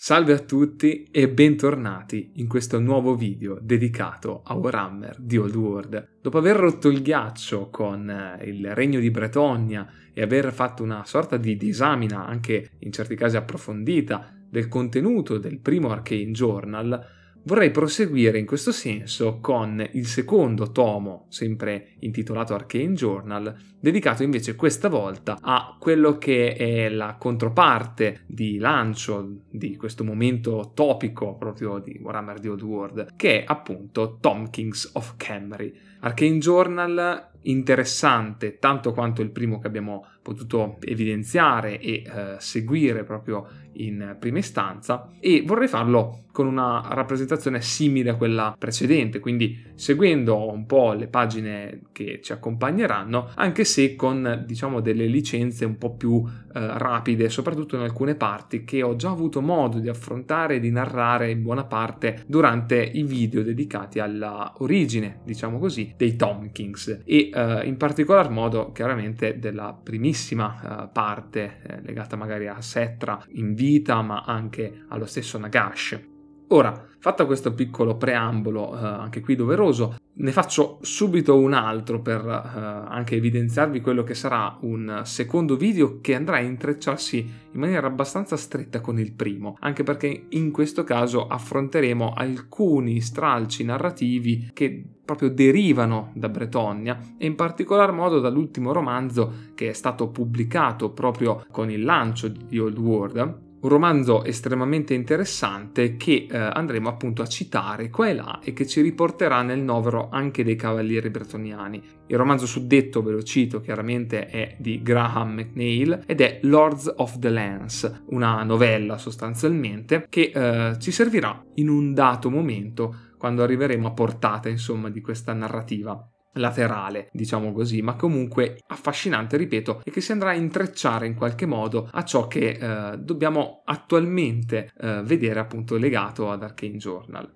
Salve a tutti e bentornati in questo nuovo video dedicato a Warhammer di Old World. Dopo aver rotto il ghiaccio con eh, il Regno di Bretogna e aver fatto una sorta di disamina, anche in certi casi approfondita, del contenuto del primo Arcane Journal, Vorrei proseguire in questo senso con il secondo tomo, sempre intitolato Arcane Journal, dedicato invece questa volta a quello che è la controparte di lancio di questo momento topico proprio di Warhammer The Old World, che è appunto Tom Kings of Camry. Arcane Journal interessante tanto quanto il primo che abbiamo potuto evidenziare e eh, seguire proprio in prima istanza e vorrei farlo con una rappresentazione simile a quella precedente, quindi seguendo un po' le pagine che ci accompagneranno, anche se con diciamo delle licenze un po' più eh, rapide, soprattutto in alcune parti che ho già avuto modo di affrontare e di narrare in buona parte durante i video dedicati alla origine, diciamo così, dei Tompkins e eh, eh, in particolar modo chiaramente della primissima eh, parte eh, legata magari a Setra in vita ma anche allo stesso Nagash. Ora, fatto questo piccolo preambolo, eh, anche qui doveroso, ne faccio subito un altro per eh, anche evidenziarvi quello che sarà un secondo video che andrà a intrecciarsi in maniera abbastanza stretta con il primo, anche perché in questo caso affronteremo alcuni stralci narrativi che proprio derivano da Bretogna e in particolar modo dall'ultimo romanzo che è stato pubblicato proprio con il lancio di Old World, un romanzo estremamente interessante che eh, andremo appunto a citare qua e là e che ci riporterà nel novero anche dei cavalieri bretoniani. Il romanzo suddetto, ve lo cito chiaramente, è di Graham McNeil ed è Lords of the Lands, una novella sostanzialmente che eh, ci servirà in un dato momento quando arriveremo a portata, insomma, di questa narrativa laterale, diciamo così, ma comunque affascinante, ripeto, e che si andrà a intrecciare in qualche modo a ciò che eh, dobbiamo attualmente eh, vedere appunto legato ad Arcane Journal.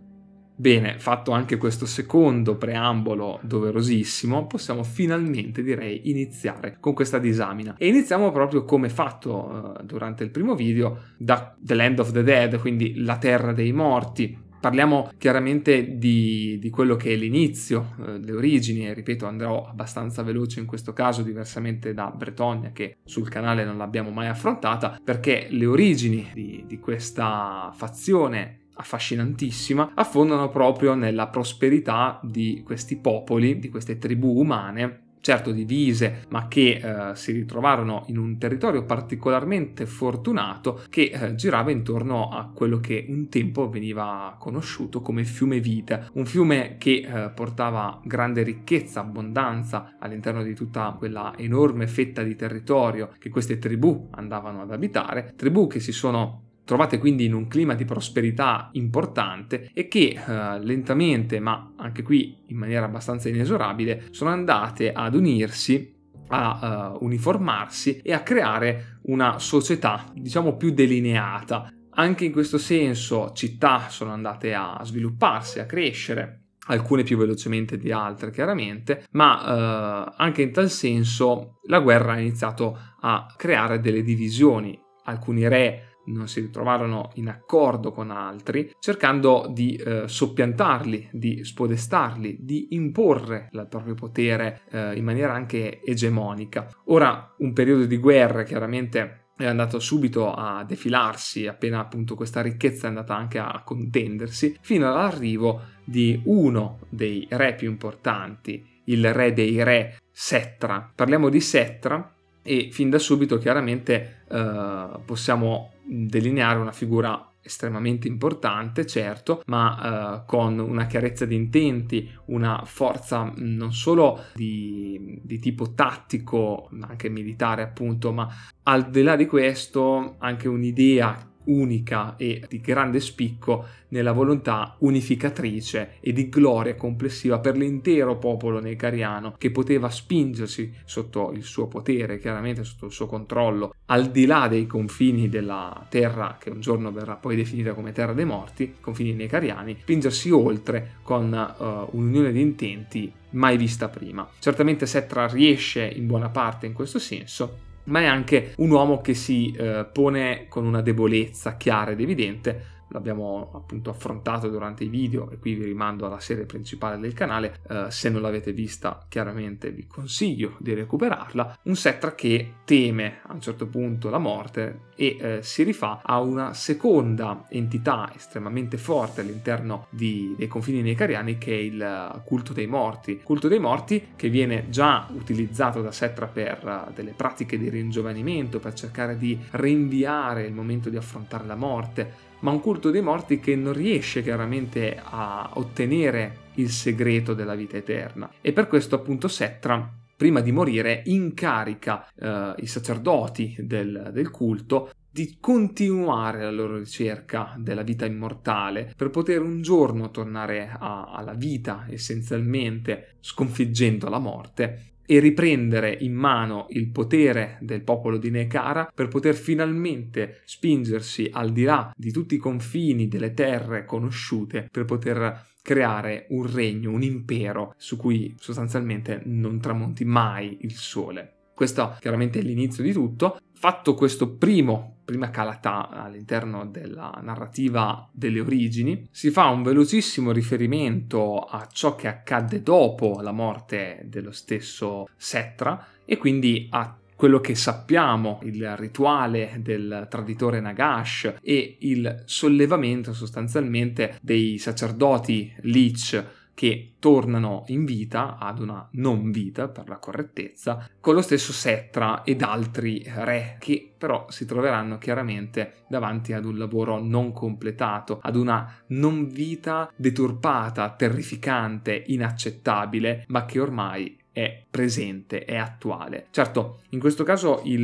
Bene, fatto anche questo secondo preambolo doverosissimo, possiamo finalmente direi iniziare con questa disamina. E iniziamo proprio come fatto eh, durante il primo video da The Land of the Dead, quindi la terra dei morti, Parliamo chiaramente di, di quello che è l'inizio, eh, le origini, e ripeto andrò abbastanza veloce in questo caso, diversamente da Bretonia, che sul canale non l'abbiamo mai affrontata, perché le origini di, di questa fazione affascinantissima, affondano proprio nella prosperità di questi popoli, di queste tribù umane certo divise, ma che eh, si ritrovarono in un territorio particolarmente fortunato che eh, girava intorno a quello che un tempo veniva conosciuto come fiume Vite, un fiume che eh, portava grande ricchezza, abbondanza all'interno di tutta quella enorme fetta di territorio che queste tribù andavano ad abitare, tribù che si sono trovate quindi in un clima di prosperità importante e che eh, lentamente, ma anche qui in maniera abbastanza inesorabile, sono andate ad unirsi a eh, uniformarsi e a creare una società diciamo più delineata. Anche in questo senso città sono andate a svilupparsi, a crescere, alcune più velocemente di altre chiaramente, ma eh, anche in tal senso la guerra ha iniziato a creare delle divisioni. Alcuni re non si ritrovarono in accordo con altri, cercando di eh, soppiantarli, di spodestarli, di imporre il proprio potere eh, in maniera anche egemonica. Ora, un periodo di guerra chiaramente è andato subito a defilarsi appena appunto questa ricchezza è andata anche a contendersi, fino all'arrivo di uno dei re più importanti, il re dei re, Settra. Parliamo di Settra e fin da subito chiaramente eh, possiamo delineare una figura estremamente importante, certo, ma eh, con una chiarezza di intenti, una forza mm, non solo di, di, tipo tattico, ma anche militare, appunto, ma al di là di questo anche un'idea unica e di grande spicco nella volontà unificatrice e di gloria complessiva per l'intero popolo negariano che poteva spingersi sotto il suo potere, chiaramente sotto il suo controllo, al di là dei confini della terra che un giorno verrà poi definita come terra dei morti, confini negariani, spingersi oltre con uh, un'unione di intenti mai vista prima. Certamente Setra riesce in buona parte in questo senso, ma è anche un uomo che si eh, pone con una debolezza chiara ed evidente l'abbiamo appunto affrontato durante i video e qui vi rimando alla serie principale del canale, eh, se non l'avete vista chiaramente vi consiglio di recuperarla, un Setra che teme a un certo punto la morte e eh, si rifà a una seconda entità estremamente forte all'interno di, dei confini necariani che è il eh, culto dei morti, culto dei morti che viene già utilizzato da Setra per uh, delle pratiche di ringiovanimento, per cercare di rinviare il momento di affrontare la morte, ma un culto dei morti che non riesce chiaramente a ottenere il segreto della vita eterna. E per questo appunto Settra prima di morire, incarica eh, i sacerdoti del, del culto di continuare la loro ricerca della vita immortale per poter un giorno tornare a, alla vita essenzialmente sconfiggendo la morte e riprendere in mano il potere del popolo di Nekara per poter finalmente spingersi al di là di tutti i confini delle terre conosciute per poter creare un regno, un impero su cui sostanzialmente non tramonti mai il sole. Questo chiaramente è l'inizio di tutto, fatto questo primo, prima calatà all'interno della narrativa delle origini, si fa un velocissimo riferimento a ciò che accadde dopo la morte dello stesso Setra e quindi a quello che sappiamo, il rituale del traditore Nagash e il sollevamento sostanzialmente dei sacerdoti Lich che tornano in vita, ad una non vita per la correttezza, con lo stesso Setra ed altri re che però si troveranno chiaramente davanti ad un lavoro non completato, ad una non vita deturpata, terrificante, inaccettabile, ma che ormai è presente, è attuale. Certo, in questo caso il,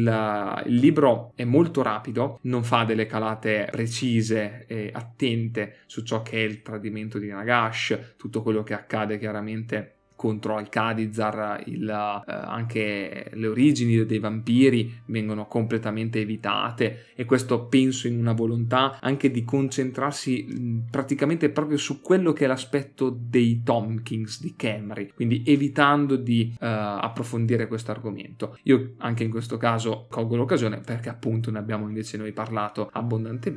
il, libro è molto rapido, non fa delle calate precise e attente su ciò che è il tradimento di Nagash, tutto quello che accade chiaramente contro Alcadizar, il, eh, anche le origini dei vampiri vengono completamente evitate e questo penso in una volontà anche di concentrarsi mm, praticamente proprio su quello che è l'aspetto dei Tompkins di Camry, quindi evitando di eh, approfondire questo argomento. Io anche in questo caso colgo l'occasione perché appunto ne abbiamo invece noi parlato abbondantemente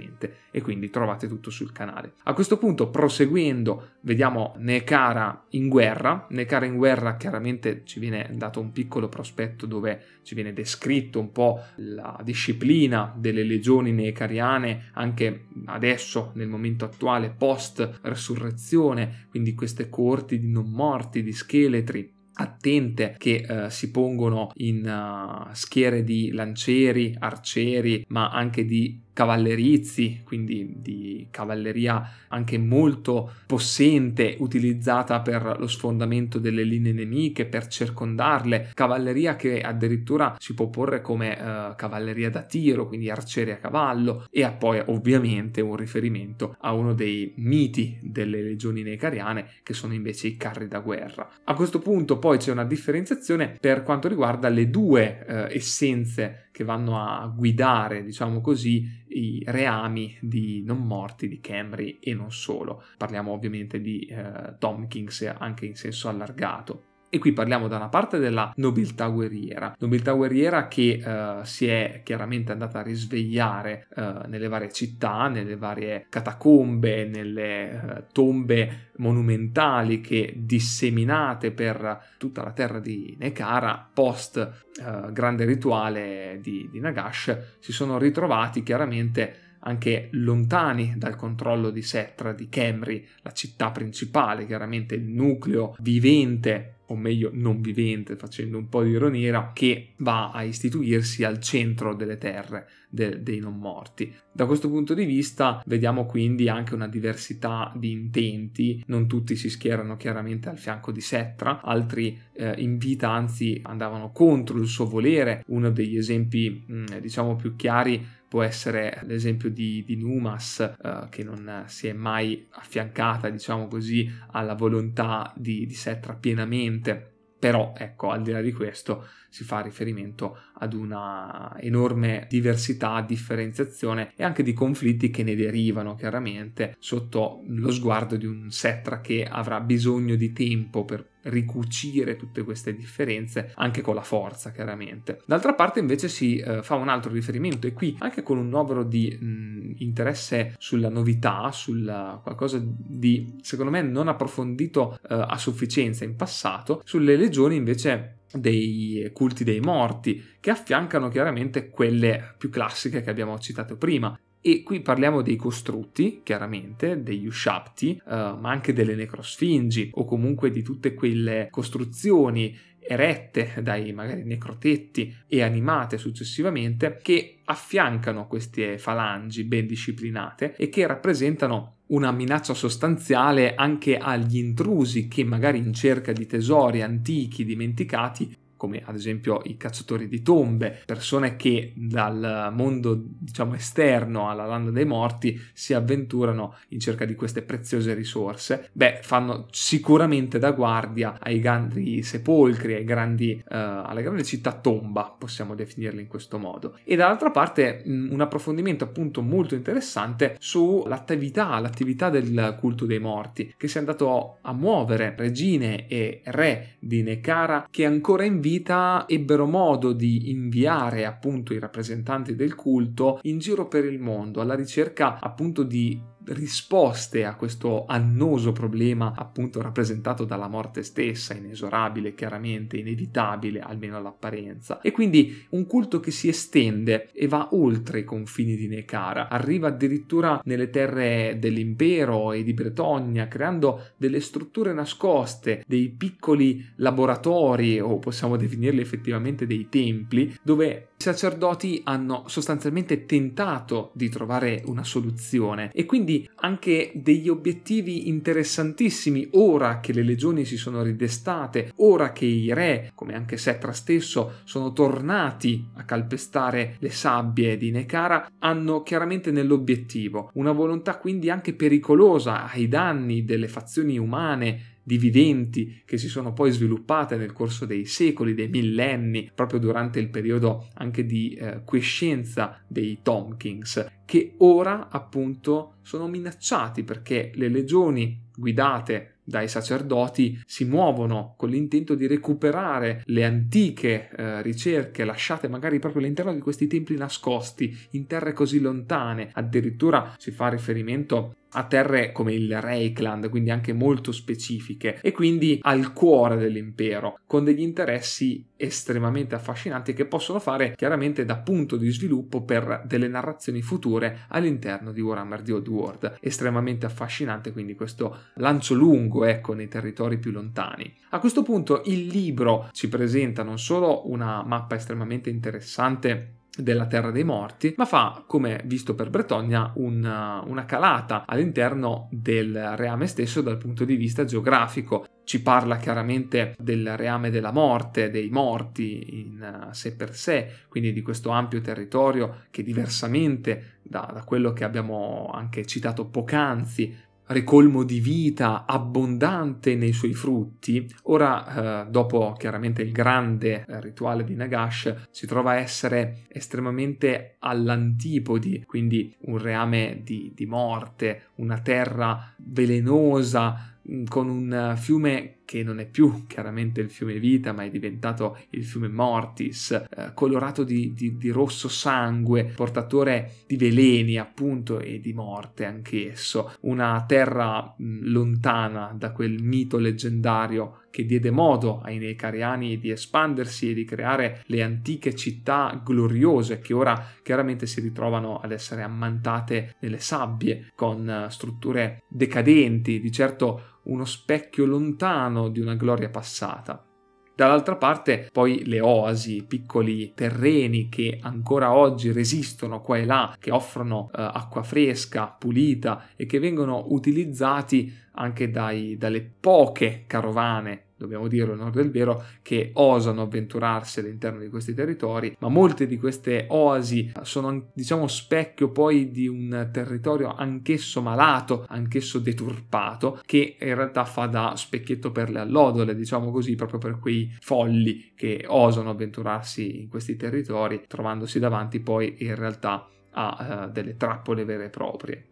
e quindi trovate tutto sul canale. A questo punto proseguendo vediamo Nekara in guerra, Nekara recare in guerra chiaramente ci viene dato un piccolo prospetto dove ci viene descritto un po' la disciplina delle legioni neecariane anche adesso nel momento attuale post resurrezione, quindi queste coorti di non morti, di scheletri attente che eh, si pongono in uh, schiere di lancieri, arcieri, ma anche di cavallerizi, quindi di cavalleria anche molto possente, utilizzata per lo sfondamento delle linee nemiche, per circondarle, cavalleria che addirittura si può porre come eh, cavalleria da tiro, quindi arcieri a cavallo, e ha poi ovviamente un riferimento a uno dei miti delle legioni necariane, che sono invece i carri da guerra. A questo punto poi c'è una differenziazione per quanto riguarda le due eh, essenze che vanno a guidare, diciamo così, i reami di non morti di Camry e non solo. Parliamo ovviamente di eh, Tompkins anche in senso allargato. E qui parliamo da una parte della nobiltà guerriera, nobiltà guerriera che eh, si è chiaramente andata a risvegliare eh, nelle varie città, nelle varie catacombe, nelle eh, tombe monumentali che disseminate per tutta la terra di Nekara, post eh, grande rituale di, di Nagash, si sono ritrovati chiaramente anche lontani dal controllo di Setra di Kemri, la città principale, chiaramente il nucleo vivente o meglio non vivente, facendo un po' di ironia, che va a istituirsi al centro delle terre de- dei non morti. Da questo punto di vista vediamo quindi anche una diversità di intenti, non tutti si schierano chiaramente al fianco di Settra, altri eh, in vita anzi andavano contro il suo volere, uno degli esempi mh, mm, diciamo più chiari può essere l'esempio di, di Numas eh, che non si è mai affiancata diciamo così alla volontà di, di Setra pienamente sicuramente, però ecco, al di là di questo, si fa riferimento ad una enorme diversità, differenziazione e anche di conflitti che ne derivano chiaramente sotto lo sguardo di un setra che avrà bisogno di tempo per ricucire tutte queste differenze anche con la forza chiaramente d'altra parte invece si eh, fa un altro riferimento e qui anche con un novero di mh, mm, interesse sulla novità sul qualcosa di secondo me non approfondito eh, a sufficienza in passato sulle legioni invece dei culti dei morti, che affiancano chiaramente quelle più classiche che abbiamo citato prima. E qui parliamo dei costrutti, chiaramente, degli Ushapti, eh, ma anche delle necrosfingi o comunque di tutte quelle costruzioni erette dai magari necrotetti e animate successivamente che affiancano queste falangi ben disciplinate e che rappresentano una minaccia sostanziale anche agli intrusi che magari in cerca di tesori antichi dimenticati come ad esempio i cacciatori di tombe, persone che dal mondo diciamo esterno alla landa dei morti si avventurano in cerca di queste preziose risorse, beh, fanno sicuramente da guardia ai grandi sepolcri, ai grandi, eh, alle grandi città tomba, possiamo definirle in questo modo. E dall'altra parte mm, un approfondimento appunto molto interessante sull'attività, l'attività del culto dei morti, che si è andato a muovere regine e re di Nekara che ancora in vita vita ebbero modo di inviare appunto i rappresentanti del culto in giro per il mondo alla ricerca appunto di risposte a questo annoso problema appunto rappresentato dalla morte stessa, inesorabile chiaramente, inevitabile almeno all'apparenza. E quindi un culto che si estende e va oltre i confini di Nekara, arriva addirittura nelle terre dell'impero e di Bretogna, creando delle strutture nascoste, dei piccoli laboratori o possiamo definirli effettivamente dei templi, dove sacerdoti hanno sostanzialmente tentato di trovare una soluzione e quindi anche degli obiettivi interessantissimi ora che le legioni si sono ridestate, ora che i re, come anche Setra stesso, sono tornati a calpestare le sabbie di Nekara, hanno chiaramente nell'obiettivo una volontà quindi anche pericolosa ai danni delle fazioni umane di viventi che si sono poi sviluppate nel corso dei secoli, dei millenni, proprio durante il periodo anche di eh, quiescenza dei Tompkins, che ora appunto sono minacciati perché le legioni guidate dai sacerdoti si muovono con l'intento di recuperare le antiche eh, ricerche lasciate magari proprio all'interno di questi templi nascosti in terre così lontane addirittura si fa riferimento a terre come il Reikland, quindi anche molto specifiche, e quindi al cuore dell'impero, con degli interessi estremamente affascinanti che possono fare chiaramente da punto di sviluppo per delle narrazioni future all'interno di Warhammer The Old World. Estremamente affascinante quindi questo lancio lungo, ecco, nei territori più lontani. A questo punto il libro ci presenta non solo una mappa estremamente interessante della Terra dei Morti, ma fa, come visto per Bretonia, un, una calata all'interno del reame stesso dal punto di vista geografico. Ci parla chiaramente del reame della morte, dei morti in eh, sé per sé, quindi di questo ampio territorio che diversamente da, da quello che abbiamo anche citato poc'anzi ricolmo di vita, abbondante nei suoi frutti, ora eh, dopo chiaramente il grande eh, rituale di Nagash si trova a essere estremamente all'antipodi, quindi un reame di, di morte, una terra velenosa, Mm, con un eh, fiume che non è più chiaramente il fiume Vita, ma è diventato il fiume Mortis, eh, colorato di, di, di, rosso sangue, portatore di veleni appunto e di morte anch'esso, una terra mh, mm, lontana da quel mito leggendario che diede modo ai Neicariani di espandersi e di creare le antiche città gloriose che ora chiaramente si ritrovano ad essere ammantate nelle sabbie con eh, strutture decadenti, di certo uno specchio lontano di una gloria passata. Dall'altra parte poi le oasi, piccoli terreni che ancora oggi resistono qua e là, che offrono eh, acqua fresca, pulita e che vengono utilizzati anche dai, dalle poche carovane dobbiamo dire onore del vero, che osano avventurarsi all'interno di questi territori, ma molte di queste oasi sono diciamo specchio poi di un territorio anch'esso malato, anch'esso deturpato, che in realtà fa da specchietto per le allodole, diciamo così, proprio per quei folli che osano avventurarsi in questi territori, trovandosi davanti poi in realtà a uh, delle trappole vere e proprie.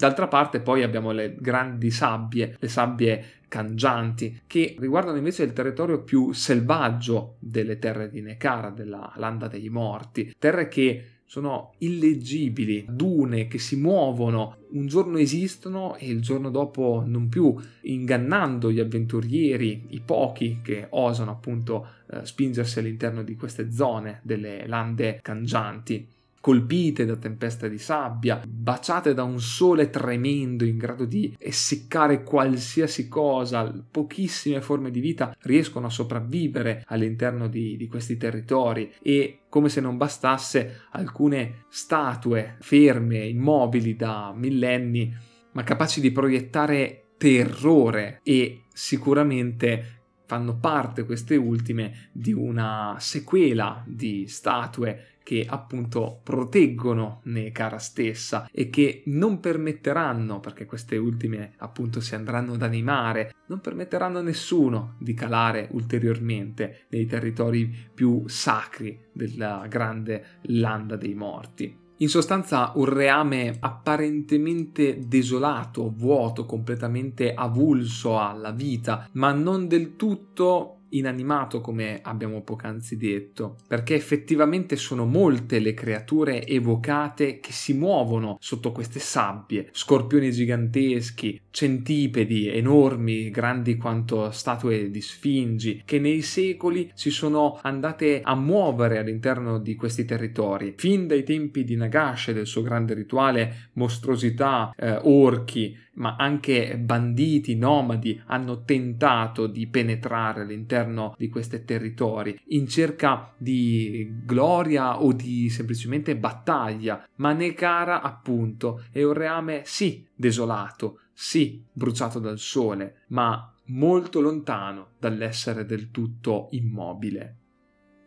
D'altra parte poi abbiamo le grandi sabbie, le sabbie cangianti, che riguardano invece il territorio più selvaggio delle terre di Nekara, della landa dei morti, terre che sono illegibili, dune che si muovono, un giorno esistono e il giorno dopo non più, ingannando gli avventurieri, i pochi che osano appunto eh, spingersi all'interno di queste zone delle lande cangianti colpite da tempeste di sabbia, baciate da un sole tremendo in grado di essiccare qualsiasi cosa, pochissime forme di vita riescono a sopravvivere all'interno di, di questi territori e come se non bastasse alcune statue ferme, immobili da millenni, ma capaci di proiettare terrore e sicuramente fanno parte queste ultime di una sequela di statue che appunto proteggono Nekara stessa e che non permetteranno, perché queste ultime appunto si andranno ad animare, non permetteranno a nessuno di calare ulteriormente nei territori più sacri della grande landa dei morti. In sostanza un reame apparentemente desolato, vuoto, completamente avulso alla vita, ma non del tutto inanimato come abbiamo poc'anzi detto, perché effettivamente sono molte le creature evocate che si muovono sotto queste sabbie, scorpioni giganteschi, centipedi enormi, grandi quanto statue di sfingi, che nei secoli si sono andate a muovere all'interno di questi territori, fin dai tempi di Nagash e del suo grande rituale, mostruosità, eh, orchi, ma anche banditi, nomadi hanno tentato di penetrare all'interno di questi territori in cerca di gloria o di semplicemente battaglia, ma Nekara appunto è un reame sì desolato, sì bruciato dal sole, ma molto lontano dall'essere del tutto immobile.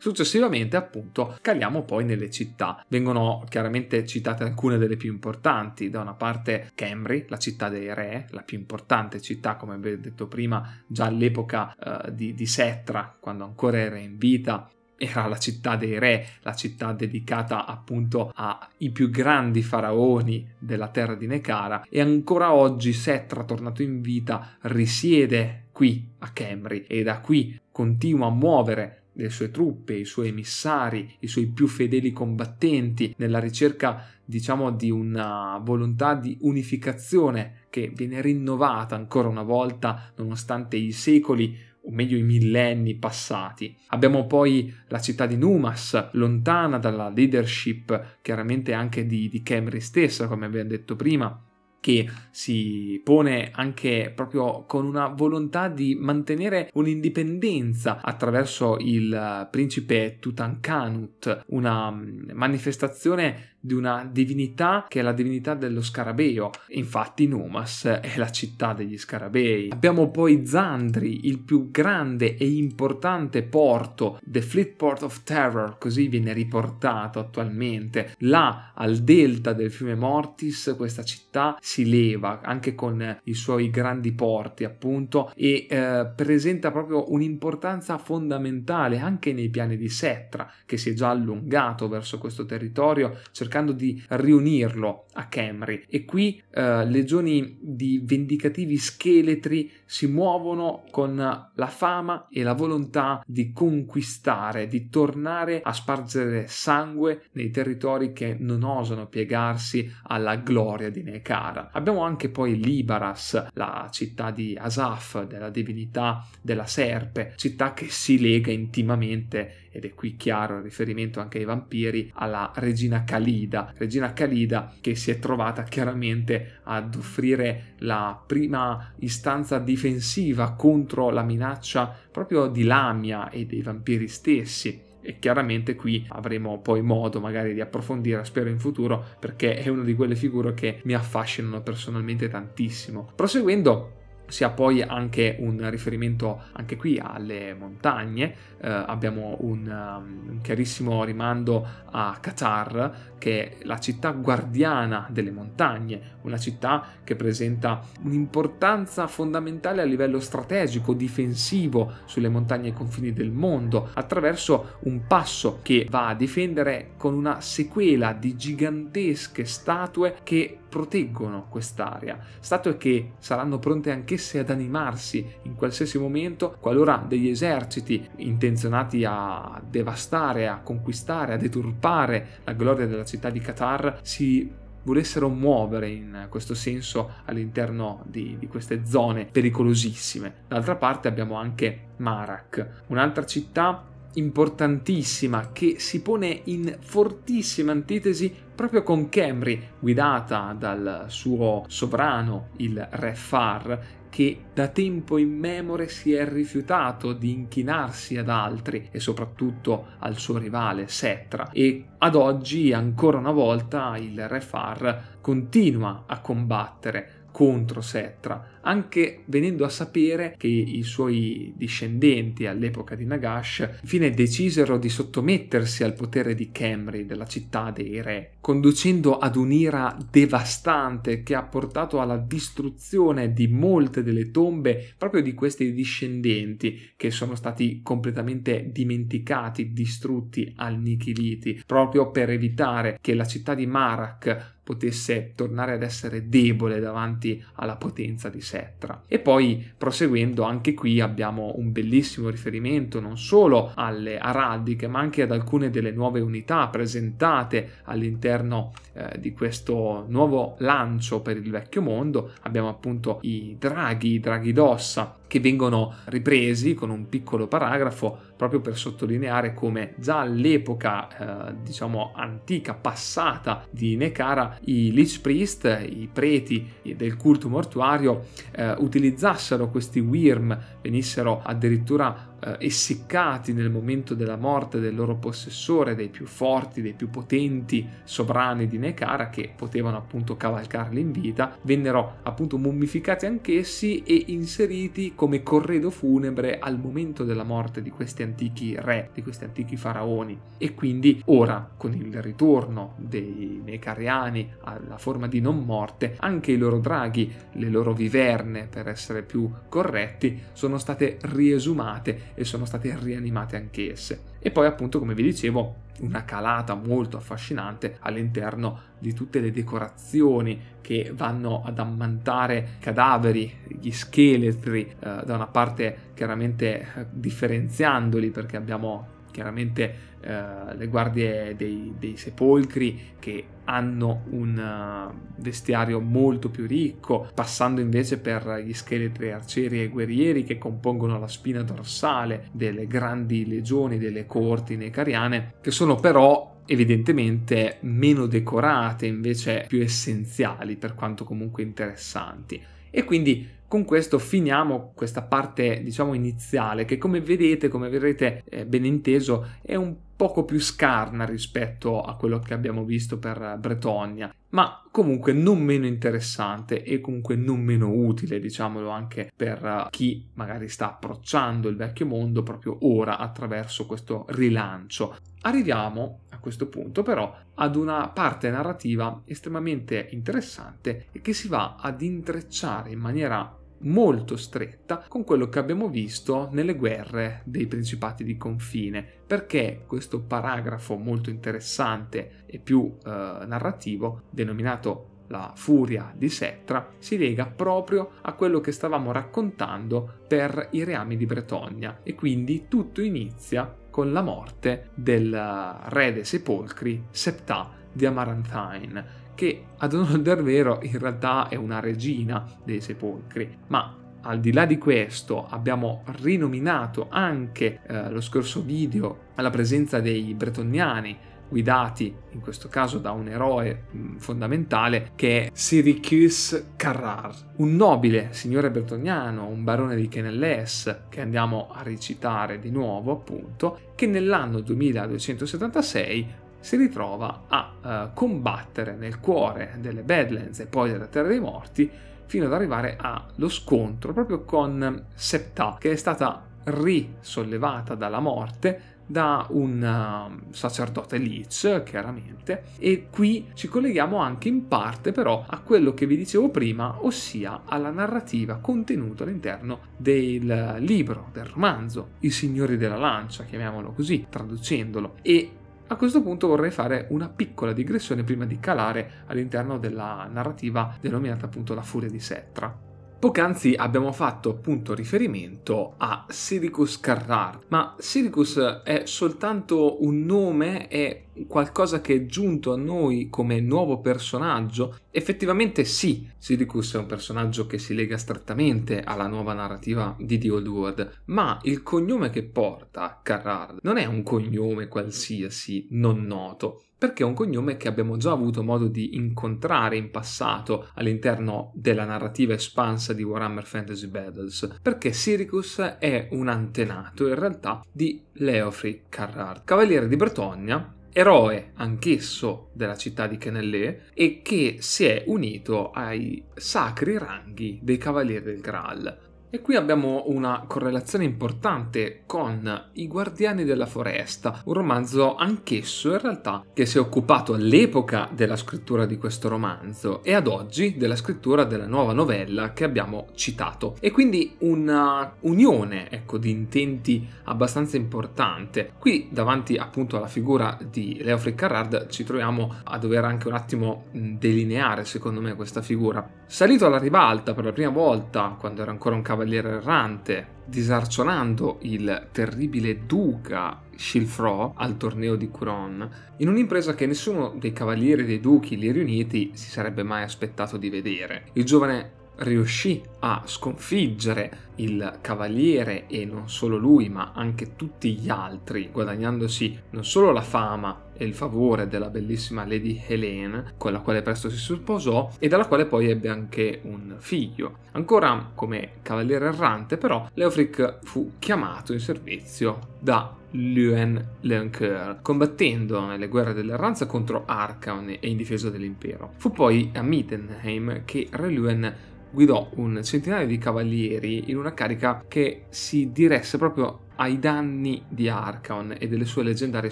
Successivamente, appunto, caliamo poi nelle città. Vengono chiaramente citate alcune delle più importanti, da una parte Camry, la città dei re, la più importante città, come vi ho detto prima, già all'epoca eh, di, di Setra, quando ancora era in vita, era la città dei re, la città dedicata appunto ai più grandi faraoni della terra di Nekara e ancora oggi Setra, tornato in vita, risiede qui a Camry e da qui continua a muovere le sue truppe, i suoi emissari, i suoi più fedeli combattenti, nella ricerca, diciamo, di una volontà di unificazione che viene rinnovata ancora una volta nonostante i secoli o meglio i millenni passati. Abbiamo poi la città di Numas, lontana dalla leadership chiaramente anche di, di stessa, come abbiamo detto prima, che si pone anche proprio con una volontà di mantenere un'indipendenza attraverso il eh, principe Tutankhanut, una mm, manifestazione di una divinità che è la divinità dello scarabeo. Infatti Numas è la città degli scarabei. Abbiamo poi Zandri, il più grande e importante porto, The Fleet Port of Terror, così viene riportato attualmente. Là, al delta del fiume Mortis, questa città si leva anche con i suoi grandi porti, appunto, e eh, presenta proprio un'importanza fondamentale anche nei piani di Setra, che si è già allungato verso questo territorio, cercando cercando di riunirlo a Camry e qui eh, legioni di vendicativi scheletri si muovono con la fama e la volontà di conquistare, di tornare a spargere sangue nei territori che non osano piegarsi alla gloria di Nekara. Abbiamo anche poi Libaras, la città di Asaf, della divinità della serpe, città che si lega intimamente ed è qui chiaro il riferimento anche ai vampiri, alla regina Kalida, regina Kalida che si è trovata chiaramente ad offrire la prima istanza di difensiva contro la minaccia proprio di Lamia e dei vampiri stessi. E chiaramente qui avremo poi modo magari di approfondire, spero in futuro, perché è una di quelle figure che mi affascinano personalmente tantissimo. Proseguendo, si ha poi anche un riferimento anche qui alle montagne, eh, abbiamo un, um, un, chiarissimo rimando a Qatar che è la città guardiana delle montagne, una città che presenta un'importanza fondamentale a livello strategico, difensivo sulle montagne ai confini del mondo, attraverso un passo che va a difendere con una sequela di gigantesche statue che proteggono quest'area, statue che saranno pronte anch'esse ad animarsi in qualsiasi momento qualora degli eserciti intenzionati a devastare, a conquistare, a deturpare la gloria della città società di Qatar si volessero muovere in questo senso all'interno di, di, queste zone pericolosissime. D'altra parte abbiamo anche Marak, un'altra città importantissima che si pone in fortissima antitesi proprio con Khemri, guidata dal suo sovrano, il re Far, che da tempo immemore si è rifiutato di inchinarsi ad altri e soprattutto al suo rivale Setra e ad oggi ancora una volta il re Far continua a combattere contro Setra, anche venendo a sapere che i suoi discendenti all'epoca di Nagash infine decisero di sottomettersi al potere di Camry, della città dei re, conducendo ad un'ira devastante che ha portato alla distruzione di molte delle tombe proprio di questi discendenti che sono stati completamente dimenticati, distrutti, annichiliti, proprio per evitare che la città di Marak potesse tornare ad essere debole davanti alla potenza di Setra. E poi proseguendo anche qui abbiamo un bellissimo riferimento non solo alle araldiche ma anche ad alcune delle nuove unità presentate all'interno all'interno eh, di questo nuovo lancio per il vecchio mondo abbiamo appunto i draghi, i draghi d'ossa che vengono ripresi con un piccolo paragrafo proprio per sottolineare come già all'epoca eh, diciamo antica passata di Nekara i Lich Priest, i preti del culto mortuario eh, utilizzassero questi Wyrm, venissero addirittura eh, essiccati nel momento della morte del loro possessore, dei più forti, dei più potenti sovrani di Nekara che potevano appunto cavalcarli in vita, vennero appunto mummificati anch'essi e inseriti come corredo funebre al momento della morte di questi antichi re, di questi antichi faraoni. E quindi ora, con il ritorno dei Nekariani alla forma di non morte, anche i loro draghi, le loro viverne per essere più corretti, sono state riesumate e sono state rianimate anch'esse. E poi appunto, come vi dicevo, una calata molto affascinante all'interno di tutte le decorazioni che vanno ad ammantare cadaveri, gli scheletri, eh, da una parte chiaramente eh, differenziandoli perché abbiamo chiaramente eh, le guardie dei, dei, sepolcri che hanno un eh, vestiario molto più ricco, passando invece per gli scheletri arcieri e guerrieri che compongono la spina dorsale delle grandi legioni delle corti necariane, che sono però evidentemente meno decorate, invece più essenziali per quanto comunque interessanti. E quindi con questo finiamo questa parte, diciamo, iniziale che come vedete, come vedrete eh, ben inteso, è un poco più scarna rispetto a quello che abbiamo visto per eh, Bretonia, ma comunque non meno interessante e comunque non meno utile, diciamolo anche per eh, chi magari sta approcciando il vecchio mondo proprio ora attraverso questo rilancio. Arriviamo a questo punto però ad una parte narrativa estremamente interessante e che si va ad intrecciare in maniera molto stretta con quello che abbiamo visto nelle guerre dei principati di confine, perché questo paragrafo molto interessante e più eh, narrativo, denominato la furia di Settra, si lega proprio a quello che stavamo raccontando per i reami di Bretogna e quindi tutto inizia con la morte del eh, re dei sepolcri Septà di Amaranthine, che ad onore del vero in realtà è una regina dei sepolcri, ma al di là di questo abbiamo rinominato anche eh, lo scorso video alla presenza dei bretoniani guidati in questo caso da un eroe mm, fondamentale che è Siricus Carrar, un nobile signore bretoniano, un barone di Kenelles, che andiamo a recitare di nuovo appunto, che nell'anno 2276 si ritrova a eh, combattere nel cuore delle Badlands e poi della Terra dei Morti fino ad arrivare allo scontro proprio con Septa, che è stata risollevata dalla morte da un eh, sacerdote Leech, chiaramente, e qui ci colleghiamo anche in parte però a quello che vi dicevo prima, ossia alla narrativa contenuta all'interno del libro, del romanzo, I Signori della Lancia, chiamiamolo così, traducendolo, e a questo punto vorrei fare una piccola digressione prima di calare all'interno della narrativa denominata appunto La furia di Setra. Poc'anzi abbiamo fatto appunto riferimento a Siricus Carrar, ma Siricus è soltanto un nome e qualcosa che è giunto a noi come nuovo personaggio, effettivamente sì, Siricus è un personaggio che si lega strettamente alla nuova narrativa di The Old World, ma il cognome che porta Carrard non è un cognome qualsiasi non noto, perché è un cognome che abbiamo già avuto modo di incontrare in passato all'interno della narrativa espansa di Warhammer Fantasy Battles, perché Siricus è un antenato in realtà di Leofric Carrard, cavaliere di Bretagna, eroe anch'esso della città di Kennelé e che si è unito ai sacri ranghi dei cavalieri del Graal. E qui abbiamo una correlazione importante con I Guardiani della Foresta, un romanzo anch'esso in realtà che si è occupato all'epoca della scrittura di questo romanzo e ad oggi della scrittura della nuova novella che abbiamo citato. E quindi una unione ecco, di intenti abbastanza importante. Qui davanti appunto alla figura di Leo Friccarrard ci troviamo a dover anche un attimo delineare secondo me questa figura. Salito alla ribalta per la prima volta quando era ancora un cavallo cavaliere errante, disarcionando il terribile duca Shilfro al torneo di Curon, in un'impresa che nessuno dei cavalieri dei duchi lì riuniti si sarebbe mai aspettato di vedere. Il giovane riuscì a sconfiggere il cavaliere e non solo lui, ma anche tutti gli altri, guadagnandosi non solo la fama e il favore della bellissima Lady Helene, con la quale presto si sposò e dalla quale poi ebbe anche un figlio. Ancora come cavaliere errante, però, Leofric fu chiamato in servizio da Luen Leoncoeur, combattendo nelle guerre dell'erranza contro Arcaon e in difesa dell'impero. Fu poi a Mittenheim che Re Luen guidò un centinaio di cavalieri in una carica che si diresse proprio ai danni di Archaon e delle sue leggendarie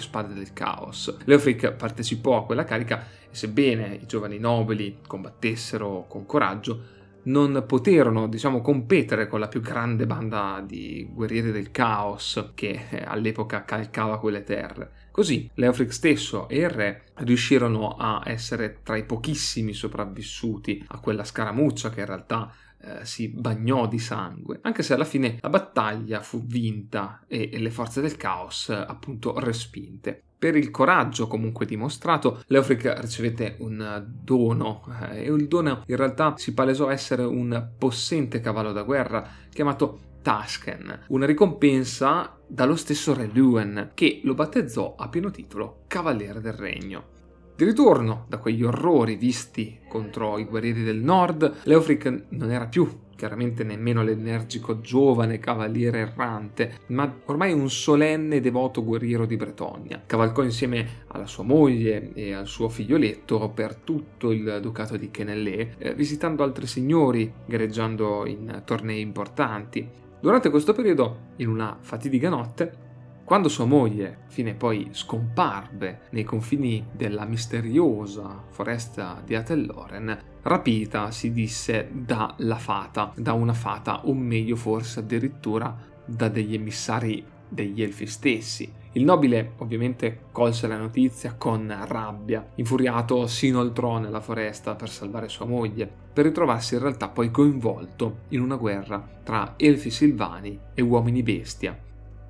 spade del caos. Leofric partecipò a quella carica e sebbene i giovani nobili combattessero con coraggio, non poterono, diciamo, competere con la più grande banda di guerrieri del caos che eh, all'epoca calcava quelle terre. Così Leofric stesso e il re riuscirono a essere tra i pochissimi sopravvissuti a quella scaramuccia che in realtà eh, si bagnò di sangue, anche se alla fine la battaglia fu vinta e, e le forze del caos appunto respinte. Per il coraggio comunque dimostrato, Leofric ricevette un dono eh, e il dono in realtà si palesò essere un possente cavallo da guerra chiamato Tasken, una ricompensa dallo stesso re Luen, che lo battezzò a pieno titolo Cavaliere del Regno. Di ritorno da quegli orrori visti contro i guerrieri del nord, Leofric non era più chiaramente nemmeno l'energico giovane cavaliere errante, ma ormai un solenne e devoto guerriero di Bretogna. Cavalcò insieme alla sua moglie e al suo figlioletto per tutto il ducato di Quenellé, eh, visitando altri signori, gareggiando in tornei importanti. Durante questo periodo, in una fatidica notte, quando sua moglie, fine poi, scomparve nei confini della misteriosa foresta di Atelloren, rapita, si disse, dalla fata, da una fata, o meglio forse addirittura da degli emissari degli elfi stessi. Il nobile ovviamente colse la notizia con rabbia. Infuriato si inoltrò nella foresta per salvare sua moglie, per ritrovarsi in realtà poi coinvolto in una guerra tra elfi silvani e uomini bestia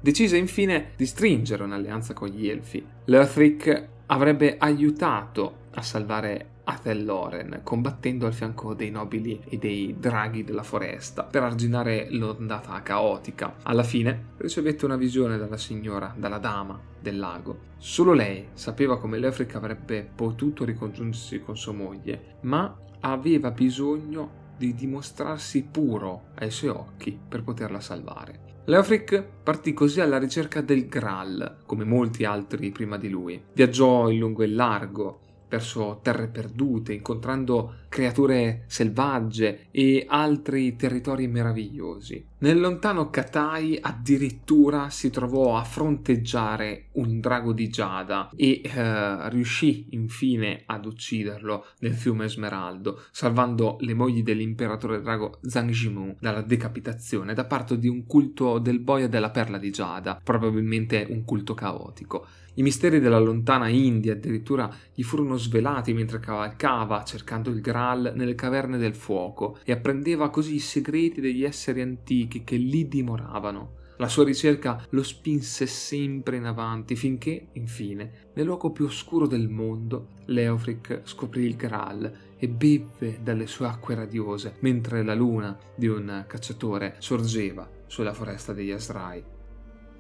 decise infine di stringere un'alleanza con gli Elfi. L'Earthric avrebbe aiutato a salvare Athel Loren, combattendo al fianco dei nobili e dei draghi della foresta per arginare l'ondata caotica. Alla fine ricevette una visione dalla signora, dalla dama del lago. Solo lei sapeva come l'Africa avrebbe potuto ricongiungersi con sua moglie, ma aveva bisogno di dimostrarsi puro ai suoi occhi per poterla salvare. Leofric partì così alla ricerca del Graal, come molti altri prima di lui. Viaggiò in lungo e largo, verso terre perdute, incontrando creature selvagge e altri territori meravigliosi. Nel lontano Katai addirittura si trovò a fronteggiare un drago di giada e eh, riuscì infine ad ucciderlo nel fiume Smeraldo, salvando le mogli dell'imperatore drago Zhang Jimu dalla decapitazione da parte di un culto del boia della perla di giada, probabilmente un culto caotico. I misteri della lontana India addirittura gli furono svelati mentre cavalcava cercando il Graal nelle caverne del fuoco e apprendeva così i segreti degli esseri antichi che lì dimoravano. La sua ricerca lo spinse sempre in avanti finché, infine, nel luogo più oscuro del mondo, Leofric scoprì il Graal e bevve dalle sue acque radiose mentre la luna di un cacciatore sorgeva sulla foresta degli Asrai.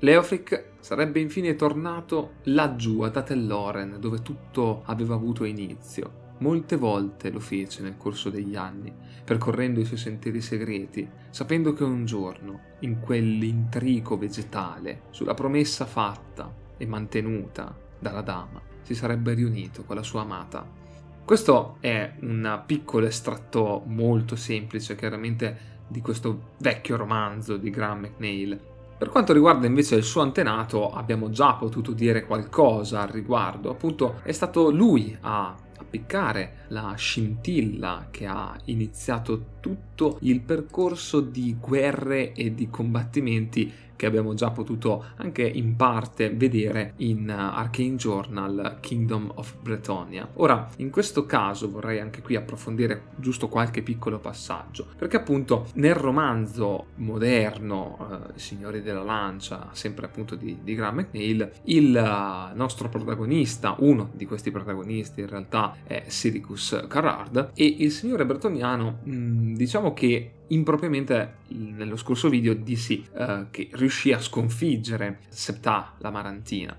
Leofric sarebbe infine tornato laggiù ad Atelloren, dove tutto aveva avuto inizio. Molte volte lo fece nel corso degli anni, percorrendo i suoi sentieri segreti, sapendo che un giorno, in quell'intrico vegetale, sulla promessa fatta e mantenuta dalla dama, si sarebbe riunito con la sua amata. Questo è un piccolo estratto molto semplice, chiaramente, di questo vecchio romanzo di Graham McNeil, per quanto riguarda invece il suo antenato, abbiamo già potuto dire qualcosa al riguardo, appunto è stato lui a appiccare la scintilla che ha iniziato tutto il percorso di guerre e di combattimenti che abbiamo già potuto anche in parte vedere in eh, Arcane Journal Kingdom of Bretonia. Ora, in questo caso vorrei anche qui approfondire giusto qualche piccolo passaggio, perché appunto nel romanzo moderno eh, Signori della Lancia, sempre appunto di, di Graham McNeil, il eh, nostro protagonista, uno di questi protagonisti in realtà è Siricus Carrard e il signore bretoniano mh, mm, diciamo che impropriamente nello scorso video dissi eh, che riuscì a sconfiggere Septà, la Marantina.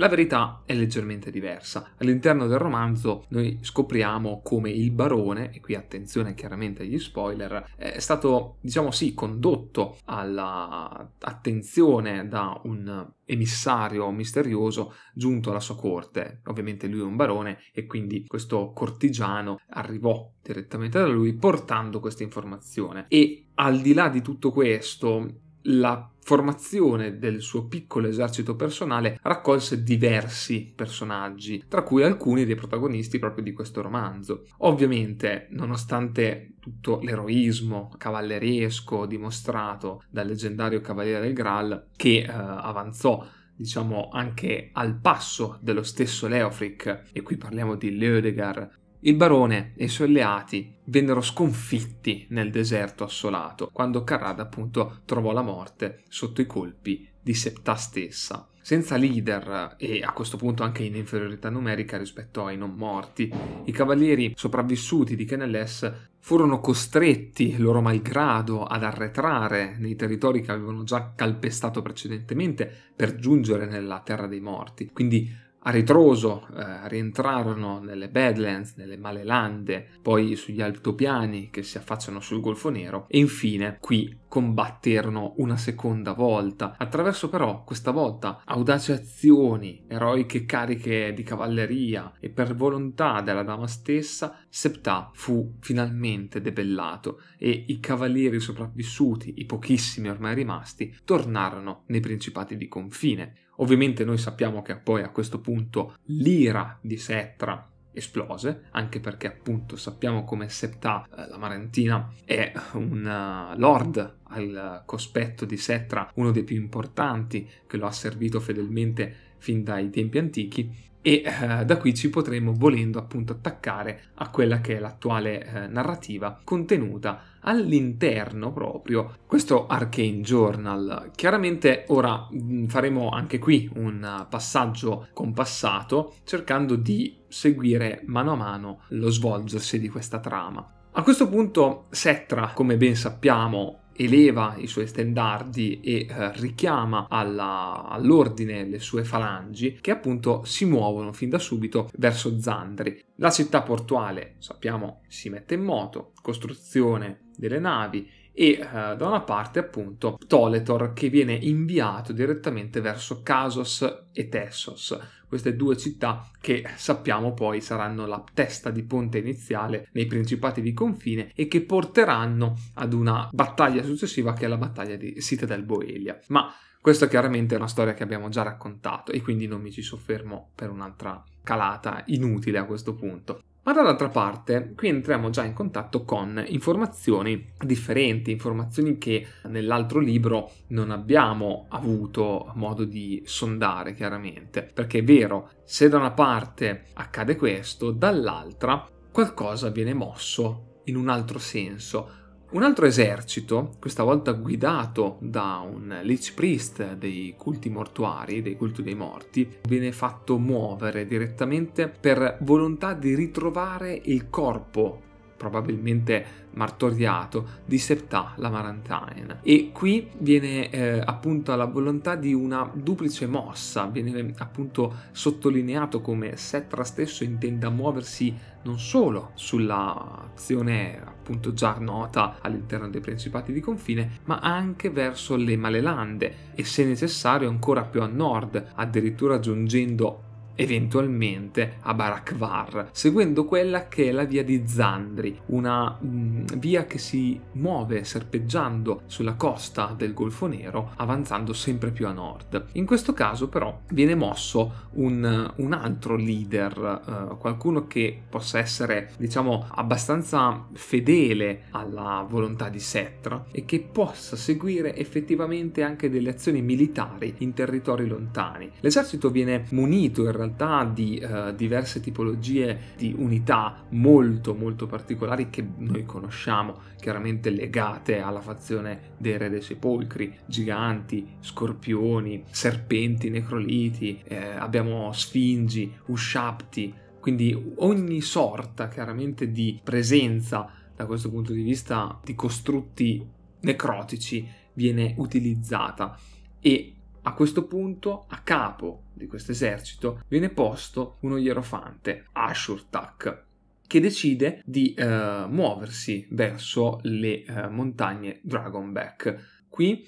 La verità è leggermente diversa. All'interno del romanzo noi scopriamo come il barone, e qui attenzione chiaramente agli spoiler, è stato, diciamo sì, condotto all'attenzione da un emissario misterioso giunto alla sua corte. Ovviamente lui è un barone e quindi questo cortigiano arrivò direttamente da lui portando questa informazione. E al di là di tutto questo, la formazione del suo piccolo esercito personale raccolse diversi personaggi, tra cui alcuni dei protagonisti proprio di questo romanzo. Ovviamente, nonostante tutto l'eroismo cavalleresco dimostrato dal leggendario Cavaliere del Graal, che eh, avanzò diciamo anche al passo dello stesso Leofric, e qui parliamo di Leodegar, il barone e i suoi alleati vennero sconfitti nel deserto assolato, quando Carrada appunto trovò la morte sotto i colpi di Septà stessa. Senza leader e a questo punto anche in inferiorità numerica rispetto ai non morti, i cavalieri sopravvissuti di Kenelles furono costretti, loro malgrado, ad arretrare nei territori che avevano già calpestato precedentemente per giungere nella terra dei morti. Quindi a ritroso eh, rientrarono nelle Badlands, nelle Malelande, poi sugli altopiani che si affacciano sul Golfo Nero e infine qui combatterono una seconda volta, attraverso però questa volta audaci azioni, eroiche cariche di cavalleria e per volontà della dama stessa, Septà fu finalmente debellato e i cavalieri sopravvissuti, i pochissimi ormai rimasti, tornarono nei principati di confine. Ovviamente noi sappiamo che poi a questo punto l'ira di Setra esplose, anche perché appunto sappiamo come Septa, eh, la Marentina, è un eh, lord al cospetto di Setra, uno dei più importanti che lo ha servito fedelmente fin dai tempi antichi e eh, da qui ci potremo volendo appunto attaccare a quella che è l'attuale eh, narrativa contenuta all'interno proprio questo Arcane Journal. Chiaramente ora mm, faremo anche qui un passaggio compassato cercando di seguire mano a mano lo svolgersi di questa trama. A questo punto Setra, come ben sappiamo, eleva i suoi stendardi e eh, richiama alla, all'ordine le sue falangi che appunto si muovono fin da subito verso Zandri. La città portuale, sappiamo, si mette in moto, costruzione delle navi, e eh, da una parte appunto Toletor che viene inviato direttamente verso Casos e Tessos, queste due città che sappiamo poi saranno la testa di ponte iniziale nei principati di confine e che porteranno ad una battaglia successiva che è la battaglia di Citadel Boelia. Ma questa chiaramente è una storia che abbiamo già raccontato e quindi non mi ci soffermo per un'altra calata inutile a questo punto. Ma dall'altra parte, qui entriamo già in contatto con informazioni differenti, informazioni che nell'altro libro non abbiamo avuto modo di sondare chiaramente, perché è vero, se da una parte accade questo, dall'altra qualcosa viene mosso in un altro senso, un altro esercito, questa volta guidato da un Lich Priest dei culti mortuari, dei culti dei morti, viene fatto muovere direttamente per volontà di ritrovare il corpo probabilmente martoriato, di Septà, la Marantanen. E qui viene eh, appunto la volontà di una duplice mossa, viene appunto sottolineato come Setra stesso intenda muoversi non solo sull'azione appunto già nota all'interno dei principati di confine, ma anche verso le Malelande e se necessario ancora più a nord, addirittura giungendo eventualmente a Barakvar, seguendo quella che è la via di Zandri, una mh, mm, via che si muove serpeggiando sulla costa del Golfo Nero, avanzando sempre più a nord. In questo caso però viene mosso un, un altro leader, eh, qualcuno che possa essere diciamo abbastanza fedele alla volontà di Setra e che possa seguire effettivamente anche delle azioni militari in territori lontani. L'esercito viene munito in realtà realtà di eh, diverse tipologie di unità molto molto particolari che noi conosciamo, chiaramente legate alla fazione dei re dei sepolcri, giganti, scorpioni, serpenti, necroliti, eh, abbiamo sfingi, usciapti, quindi ogni sorta chiaramente di presenza da questo punto di vista di costrutti necrotici viene utilizzata e a questo punto, a capo di questo esercito, viene posto uno ierofante, Ashurtak, che decide di eh, muoversi verso le eh, montagne Dragonback, qui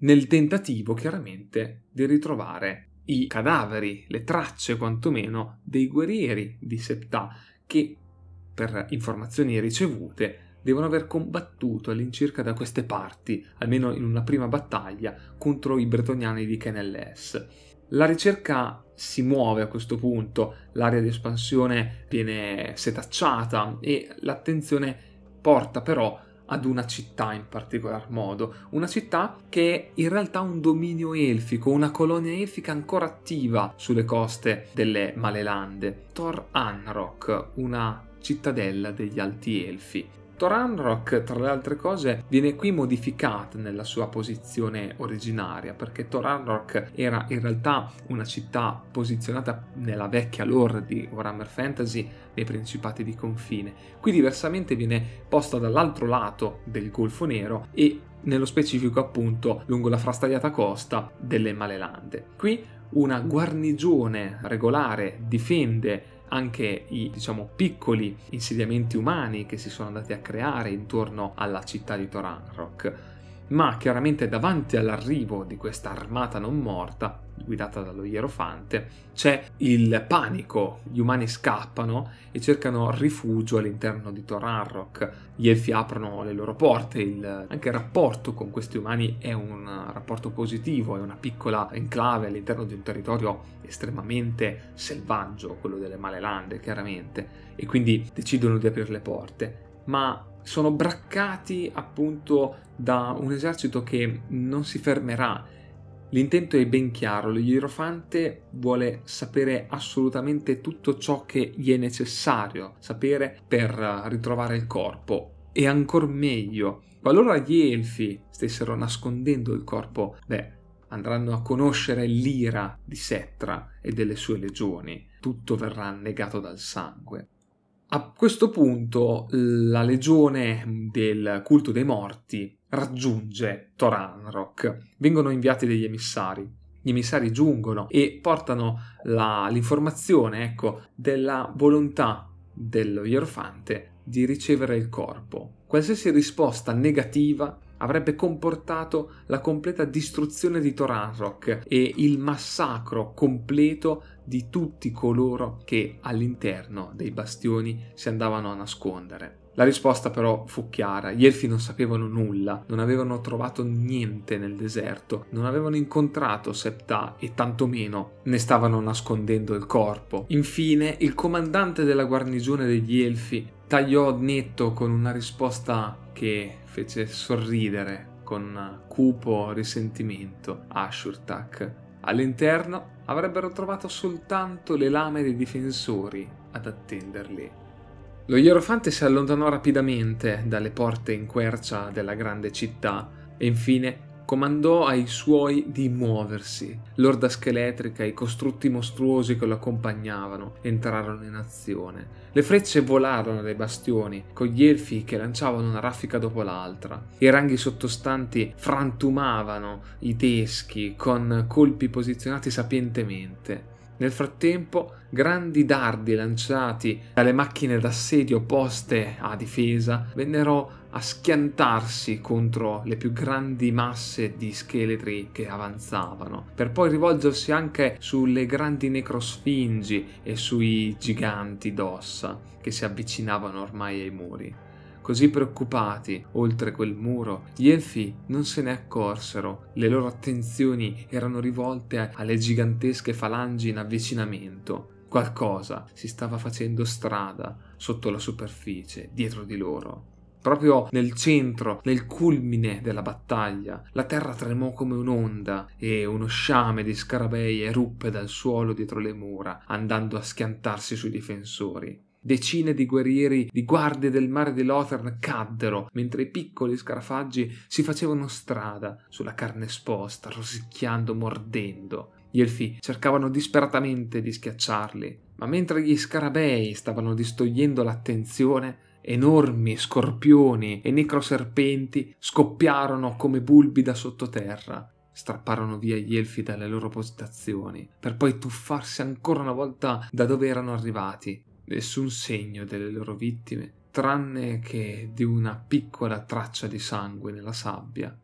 nel tentativo chiaramente di ritrovare i cadaveri, le tracce quantomeno dei guerrieri di Septà che per informazioni ricevute devono aver combattuto all'incirca da queste parti, almeno in una prima battaglia, contro i bretoniani di Kenelles. La ricerca si muove a questo punto, l'area di espansione viene setacciata e l'attenzione porta però ad una città in particolar modo, una città che è in realtà un dominio elfico, una colonia elfica ancora attiva sulle coste delle Malelande, Thor Anrok, una cittadella degli Alti Elfi. Toranrock, tra le altre cose, viene qui modificata nella sua posizione originaria, perché Toranrock era in realtà una città posizionata nella vecchia lore di Warhammer Fantasy nei principati di confine. Qui diversamente viene posta dall'altro lato del Golfo Nero e nello specifico appunto lungo la frastagliata costa delle Malelande. Qui una guarnigione regolare difende anche i diciamo, piccoli insediamenti umani che si sono andati a creare intorno alla città di Toranrok ma chiaramente davanti all'arrivo di questa armata non morta, guidata dallo Ierofante, c'è il panico, gli umani scappano e cercano rifugio all'interno di Torarrok, gli elfi aprono le loro porte, il... anche il rapporto con questi umani è un rapporto positivo, è una piccola enclave all'interno di un territorio estremamente selvaggio, quello delle Malelande chiaramente, e quindi decidono di aprire le porte, ma sono braccati appunto da un esercito che non si fermerà. L'intento è ben chiaro, lo Ierofante vuole sapere assolutamente tutto ciò che gli è necessario sapere per eh, ritrovare il corpo e ancor meglio, qualora gli elfi stessero nascondendo il corpo, beh, andranno a conoscere l'ira di Setra e delle sue legioni. Tutto verrà annegato dal sangue. A questo punto la legione del culto dei morti raggiunge Toranrock. Vengono inviati degli emissari. Gli emissari giungono e portano la, l'informazione ecco, della volontà dello Ierofante di ricevere il corpo. Qualsiasi risposta negativa avrebbe comportato la completa distruzione di Toranrock e il massacro completo di tutti coloro che all'interno dei bastioni si andavano a nascondere. La risposta però fu chiara, gli elfi non sapevano nulla, non avevano trovato niente nel deserto, non avevano incontrato Septa e tantomeno ne stavano nascondendo il corpo. Infine il comandante della guarnigione degli elfi tagliò netto con una risposta che fece sorridere con cupo risentimento Ashurtak All'interno avrebbero trovato soltanto le lame dei difensori ad attenderli. Lo Ierofante si allontanò rapidamente dalle porte in quercia della grande città e infine comandò ai suoi di muoversi. L'orda scheletrica e i costrutti mostruosi che lo accompagnavano entrarono in azione. Le frecce volarono dai bastioni, con gli elfi che lanciavano una raffica dopo l'altra. I ranghi sottostanti frantumavano i teschi con colpi posizionati sapientemente. Nel frattempo, grandi dardi lanciati dalle macchine d'assedio poste a difesa vennero a schiantarsi contro le più grandi masse di scheletri che avanzavano, per poi rivolgersi anche sulle grandi necrosfingi e sui giganti d'ossa che si avvicinavano ormai ai muri. Così preoccupati oltre quel muro, gli elfi non se ne accorsero, le loro attenzioni erano rivolte alle gigantesche falangi in avvicinamento. Qualcosa si stava facendo strada sotto la superficie, dietro di loro proprio nel centro, nel culmine della battaglia. La terra tremò come un'onda e uno sciame di scarabei eruppe dal suolo dietro le mura, andando a schiantarsi sui difensori. Decine di guerrieri di guardie del mare di Lothern caddero mentre i piccoli scarafaggi si facevano strada sulla carne esposta, rosicchiando, mordendo. Gli elfi cercavano disperatamente di schiacciarli, ma mentre gli scarabei stavano distogliendo l'attenzione, Enormi scorpioni e necroserpenti scoppiarono come bulbi da sottoterra, strapparono via gli elfi dalle loro postazioni, per poi tuffarsi ancora una volta da dove erano arrivati. Nessun segno delle loro vittime, tranne che di una piccola traccia di sangue nella sabbia.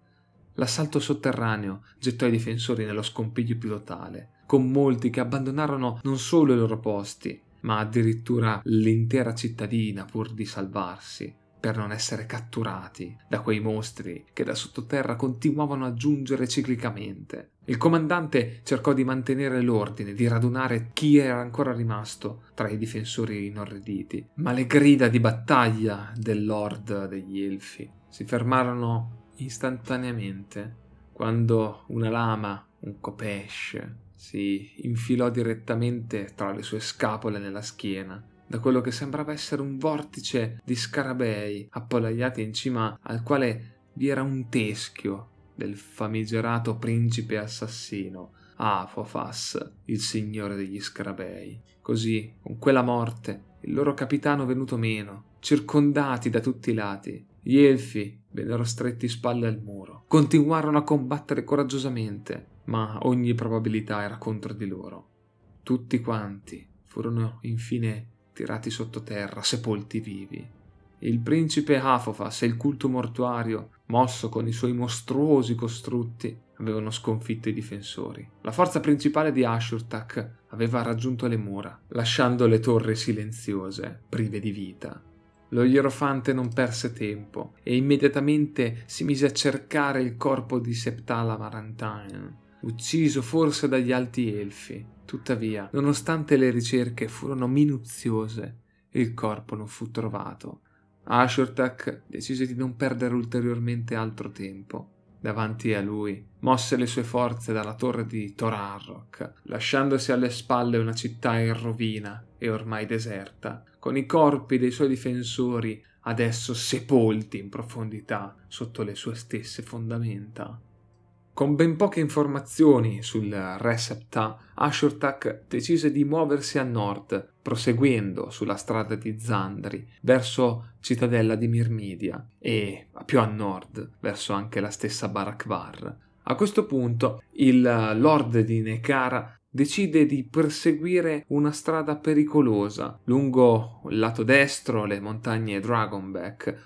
L'assalto sotterraneo gettò i difensori nello scompiglio più totale, con molti che abbandonarono non solo i loro posti, ma addirittura l'intera cittadina pur di salvarsi, per non essere catturati da quei mostri che da sottoterra continuavano a giungere ciclicamente. Il comandante cercò di mantenere l'ordine, di radunare chi era ancora rimasto tra i difensori inorriditi, ma le grida di battaglia del Lord degli Elfi si fermarono istantaneamente quando una lama, un copesce, si infilò direttamente tra le sue scapole nella schiena, da quello che sembrava essere un vortice di scarabei appollaiati in cima al quale vi era un teschio del famigerato principe assassino, Afofas, il signore degli scarabei. Così, con quella morte, il loro capitano venuto meno, circondati da tutti i lati, gli elfi vennero stretti spalle al muro. Continuarono a combattere coraggiosamente, ma ogni probabilità era contro di loro. Tutti quanti furono infine tirati sottoterra, sepolti vivi. Il principe Hafofas e il culto mortuario, mosso con i suoi mostruosi costrutti, avevano sconfitto i difensori. La forza principale di Ashurtak aveva raggiunto le mura, lasciando le torri silenziose, prive di vita. Lo ierofante non perse tempo e immediatamente si mise a cercare il corpo di Septala Marantine, ucciso forse dagli alti elfi. Tuttavia, nonostante le ricerche furono minuziose, il corpo non fu trovato. Ashurtak decise di non perdere ulteriormente altro tempo. Davanti a lui mosse le sue forze dalla torre di Thorarrok, lasciandosi alle spalle una città in rovina e ormai deserta, con i corpi dei suoi difensori adesso sepolti in profondità sotto le sue stesse fondamenta. Con ben poche informazioni sul re Septa, Ashurtak decise di muoversi a nord, proseguendo sulla strada di Zandri, verso cittadella di Mirmidia e più a nord, verso anche la stessa Barakvar. A questo punto il Lord di Nekara decide di perseguire una strada pericolosa lungo il lato destro le montagne Dragonback,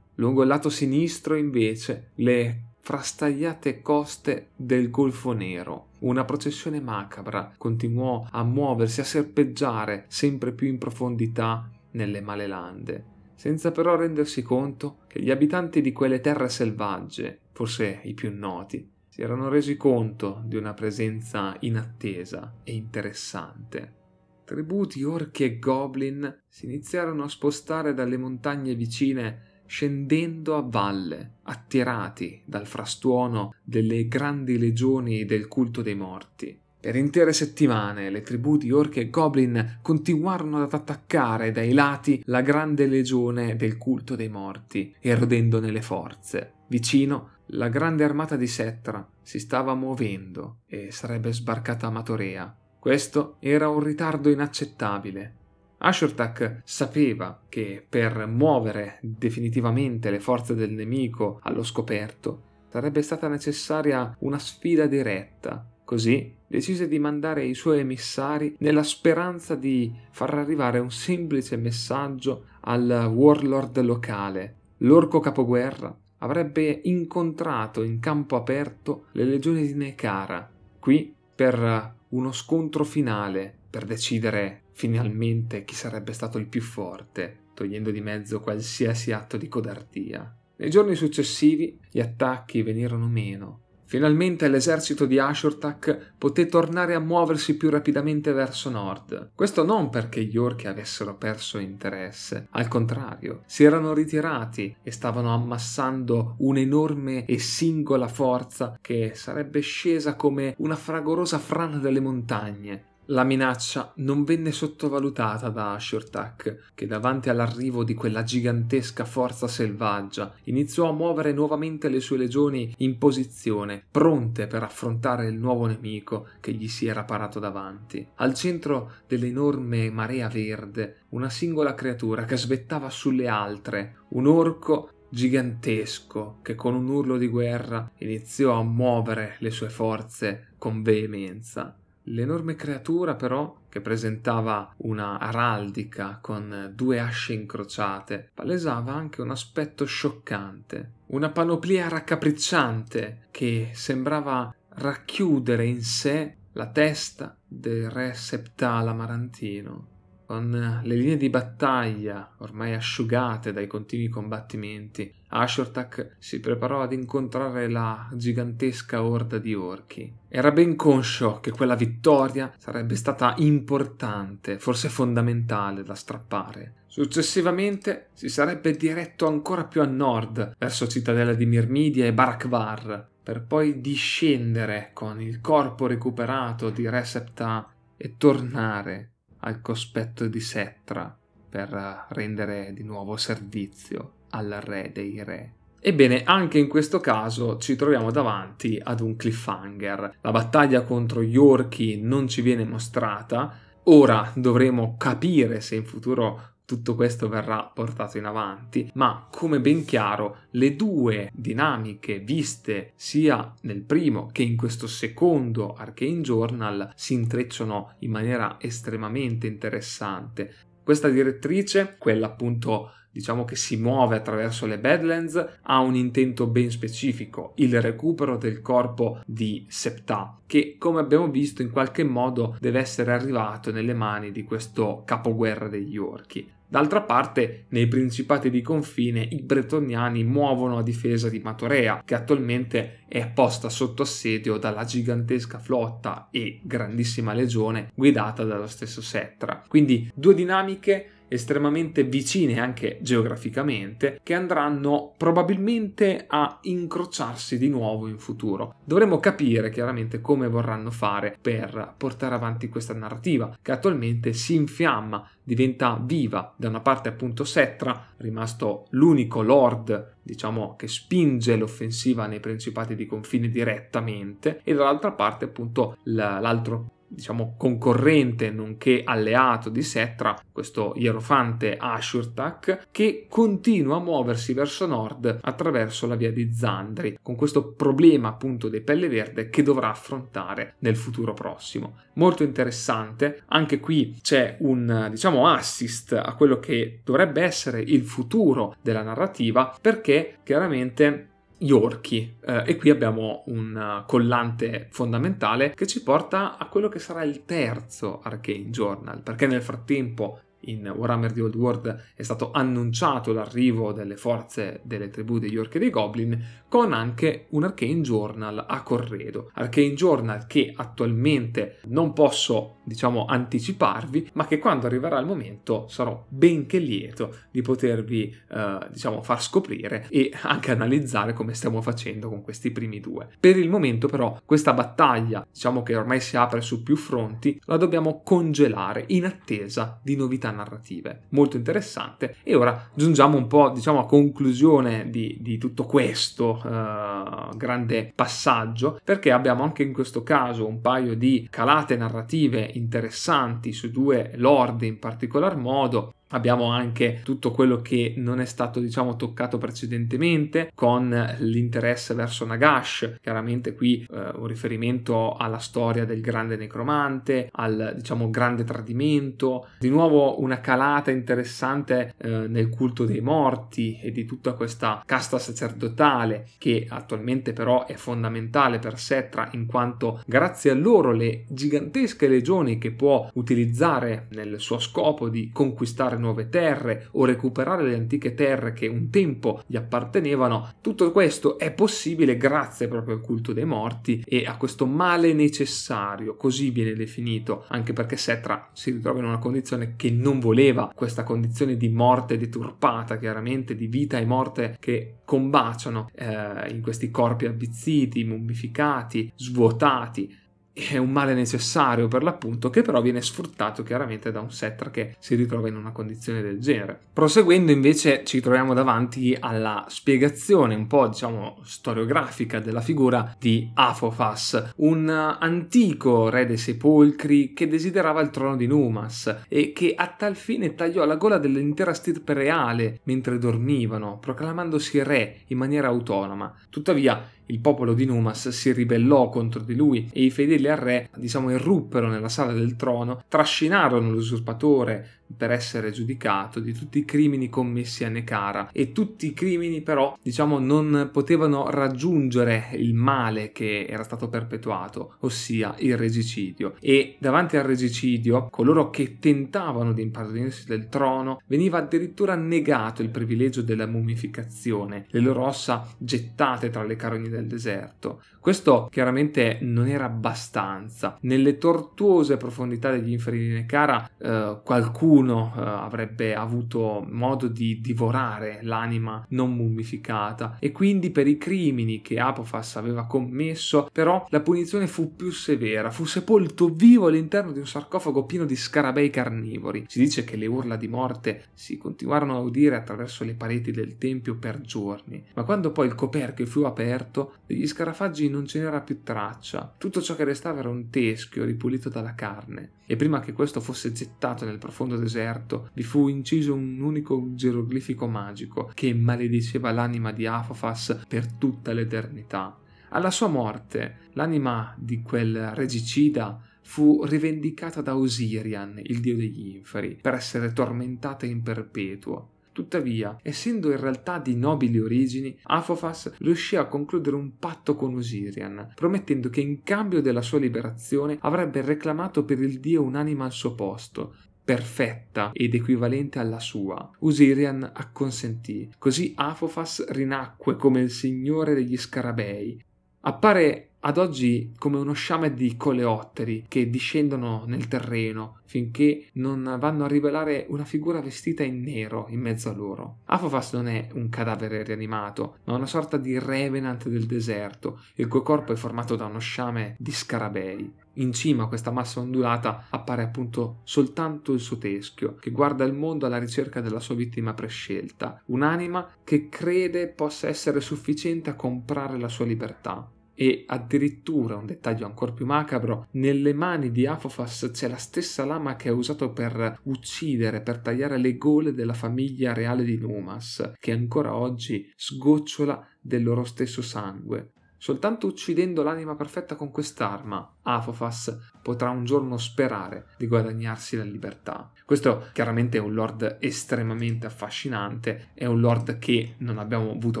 lungo il lato sinistro invece le frastagliate coste del Golfo Nero. Una processione macabra continuò a muoversi, a serpeggiare sempre più in profondità nelle Malelande, senza però rendersi conto che gli abitanti di quelle terre selvagge, forse i più noti, si erano resi conto di una presenza inattesa e interessante. Tributi orchi e goblin si iniziarono a spostare dalle montagne vicine scendendo a valle, attirati dal frastuono delle grandi legioni del culto dei morti. Per intere settimane le tribù di orchi e goblin continuarono ad attaccare dai lati la grande legione del culto dei morti, erodendone le forze. Vicino, la grande armata di Settra si stava muovendo e sarebbe sbarcata a Matorea. Questo era un ritardo inaccettabile, Ashurtak sapeva che per muovere definitivamente le forze del nemico allo scoperto sarebbe stata necessaria una sfida diretta. Così decise di mandare i suoi emissari nella speranza di far arrivare un semplice messaggio al warlord locale. L'orco capoguerra avrebbe incontrato in campo aperto le legioni di Nekara, qui per uno scontro finale, per decidere Finalmente chi sarebbe stato il più forte, togliendo di mezzo qualsiasi atto di codardia. Nei giorni successivi gli attacchi venirono meno. Finalmente l'esercito di Ashurtak poté tornare a muoversi più rapidamente verso nord. Questo non perché gli orchi avessero perso interesse, al contrario, si erano ritirati e stavano ammassando un'enorme e singola forza che sarebbe scesa come una fragorosa frana delle montagne la minaccia non venne sottovalutata da Ashurtak, che davanti all'arrivo di quella gigantesca forza selvaggia iniziò a muovere nuovamente le sue legioni in posizione, pronte per affrontare il nuovo nemico che gli si era parato davanti. Al centro dell'enorme marea verde, una singola creatura che svettava sulle altre, un orco gigantesco che con un urlo di guerra iniziò a muovere le sue forze con veemenza. L'enorme creatura però, che presentava una araldica con due asce incrociate, palesava anche un aspetto scioccante, una panoplia raccapricciante che sembrava racchiudere in sé la testa del re Septala Marantino. Con le linee di battaglia ormai asciugate dai continui combattimenti, Ashortak si preparò ad incontrare la gigantesca orda di orchi. Era ben conscio che quella vittoria sarebbe stata importante, forse fondamentale da strappare. Successivamente si sarebbe diretto ancora più a nord, verso Cittadella di Mirmidia e Barakvar, per poi discendere con il corpo recuperato di Recepta e tornare al cospetto di Setra per rendere di nuovo servizio al re dei re. Ebbene, anche in questo caso ci troviamo davanti ad un cliffhanger. La battaglia contro gli orchi non ci viene mostrata. Ora dovremo capire se in futuro tutto questo verrà portato in avanti, ma come ben chiaro le due dinamiche viste sia nel primo che in questo secondo Arcane Journal si intrecciano in maniera estremamente interessante. Questa direttrice, quella appunto diciamo che si muove attraverso le Badlands, ha un intento ben specifico, il recupero del corpo di Septà, che come abbiamo visto in qualche modo deve essere arrivato nelle mani di questo capoguerra degli orchi. D'altra parte, nei principati di confine i bretoniani muovono a difesa di Matorea, che attualmente è posta sotto assedio dalla gigantesca flotta e grandissima legione guidata dallo stesso Setra. Quindi due dinamiche estremamente vicine anche geograficamente, che andranno probabilmente a incrociarsi di nuovo in futuro. Dovremo capire chiaramente come vorranno fare per portare avanti questa narrativa, che attualmente si infiamma, diventa viva. Da una parte appunto Setra, rimasto l'unico lord diciamo che spinge l'offensiva nei principati di confine direttamente e dall'altra parte appunto l'altro diciamo concorrente nonché alleato di Setra, questo ierofante Ashurtak, che continua a muoversi verso nord attraverso la via di Zandri, con questo problema appunto dei pelle verde che dovrà affrontare nel futuro prossimo. Molto interessante, anche qui c'è un diciamo assist a quello che dovrebbe essere il futuro della narrativa, perché chiaramente gli orchi eh, e qui abbiamo un eh, collante fondamentale che ci porta a quello che sarà il terzo Arcane Journal perché nel frattempo in Warhammer The Old World è stato annunciato l'arrivo delle forze delle tribù degli orchi e dei goblin, con anche un Arcane Journal a corredo. Arcane Journal che attualmente non posso, diciamo, anticiparvi, ma che quando arriverà il momento sarò benché lieto di potervi, eh, diciamo, far scoprire e anche analizzare come stiamo facendo con questi primi due. Per il momento però questa battaglia, diciamo che ormai si apre su più fronti, la dobbiamo congelare in attesa di novità narrative. Molto interessante. E ora giungiamo un po', diciamo, a conclusione di, di tutto questo eh, grande passaggio, perché abbiamo anche in questo caso un paio di calate narrative interessanti su due lord in particolar modo Abbiamo anche tutto quello che non è stato, diciamo, toccato precedentemente con l'interesse verso Nagash, chiaramente qui eh, un riferimento alla storia del grande necromante, al diciamo grande tradimento, di nuovo una calata interessante eh, nel culto dei morti e di tutta questa casta sacerdotale che attualmente però è fondamentale per Setra in quanto grazie a loro le gigantesche legioni che può utilizzare nel suo scopo di conquistare nuove terre o recuperare le antiche terre che un tempo gli appartenevano, tutto questo è possibile grazie proprio al culto dei morti e a questo male necessario, così viene definito, anche perché Setra si ritrova in una condizione che non voleva, questa condizione di morte deturpata, chiaramente di vita e morte che combaciano eh, in questi corpi avvizziti, mummificati, svuotati, è un male necessario per l'appunto che però viene sfruttato chiaramente da un setter che si ritrova in una condizione del genere. Proseguendo invece ci troviamo davanti alla spiegazione un po' diciamo storiografica della figura di Afofas, un antico re dei sepolcri che desiderava il trono di Numas e che a tal fine tagliò la gola dell'intera stirpe reale mentre dormivano, proclamandosi re in maniera autonoma. Tuttavia il popolo di Numas si ribellò contro di lui e i fedeli al re, diciamo, irruppero nella sala del trono, trascinarono l'usurpatore per essere giudicato di tutti i crimini commessi a Nekara e tutti i crimini però diciamo non potevano raggiungere il male che era stato perpetuato, ossia il regicidio e davanti al regicidio coloro che tentavano di impadronirsi del trono veniva addirittura negato il privilegio della mumificazione, le loro ossa gettate tra le carogne del deserto. Questo chiaramente non era abbastanza. Nelle tortuose profondità degli inferi di Nekara, eh, qualcuno eh, avrebbe avuto modo di divorare l'anima non mummificata e quindi per i crimini che Apophas aveva commesso però la punizione fu più severa, fu sepolto vivo all'interno di un sarcofago pieno di scarabei carnivori. Si dice che le urla di morte si continuarono a udire attraverso le pareti del tempio per giorni, ma quando poi il coperchio fu aperto, degli scarafaggi non ce n'era più traccia, tutto ciò che restava era un teschio ripulito dalla carne, e prima che questo fosse gettato nel profondo deserto vi fu inciso un unico geroglifico magico che malediceva l'anima di Apofas per tutta l'eternità. Alla sua morte, l'anima di quel regicida fu rivendicata da Osirian, il dio degli inferi, per essere tormentata in perpetuo, Tuttavia, essendo in realtà di nobili origini, Afofas riuscì a concludere un patto con Osirian, promettendo che in cambio della sua liberazione avrebbe reclamato per il dio un'anima al suo posto, perfetta ed equivalente alla sua. Usirian acconsentì. Così Afofas rinacque come il signore degli scarabei. Appare ad oggi come uno sciame di coleotteri che discendono nel terreno finché non vanno a rivelare una figura vestita in nero in mezzo a loro. Afafas non è un cadavere rianimato, ma una sorta di revenant del deserto, il cui corpo è formato da uno sciame di scarabei. In cima a questa massa ondulata appare appunto soltanto il suo teschio, che guarda il mondo alla ricerca della sua vittima prescelta, un'anima che crede possa essere sufficiente a comprare la sua libertà e addirittura, un dettaglio ancora più macabro, nelle mani di Apofas c'è la stessa lama che ha usato per uccidere, per tagliare le gole della famiglia reale di Numas, che ancora oggi sgocciola del loro stesso sangue. Soltanto uccidendo l'anima perfetta con quest'arma, Afofas potrà un giorno sperare di guadagnarsi la libertà. Questo chiaramente è un lord estremamente affascinante, è un lord che non abbiamo avuto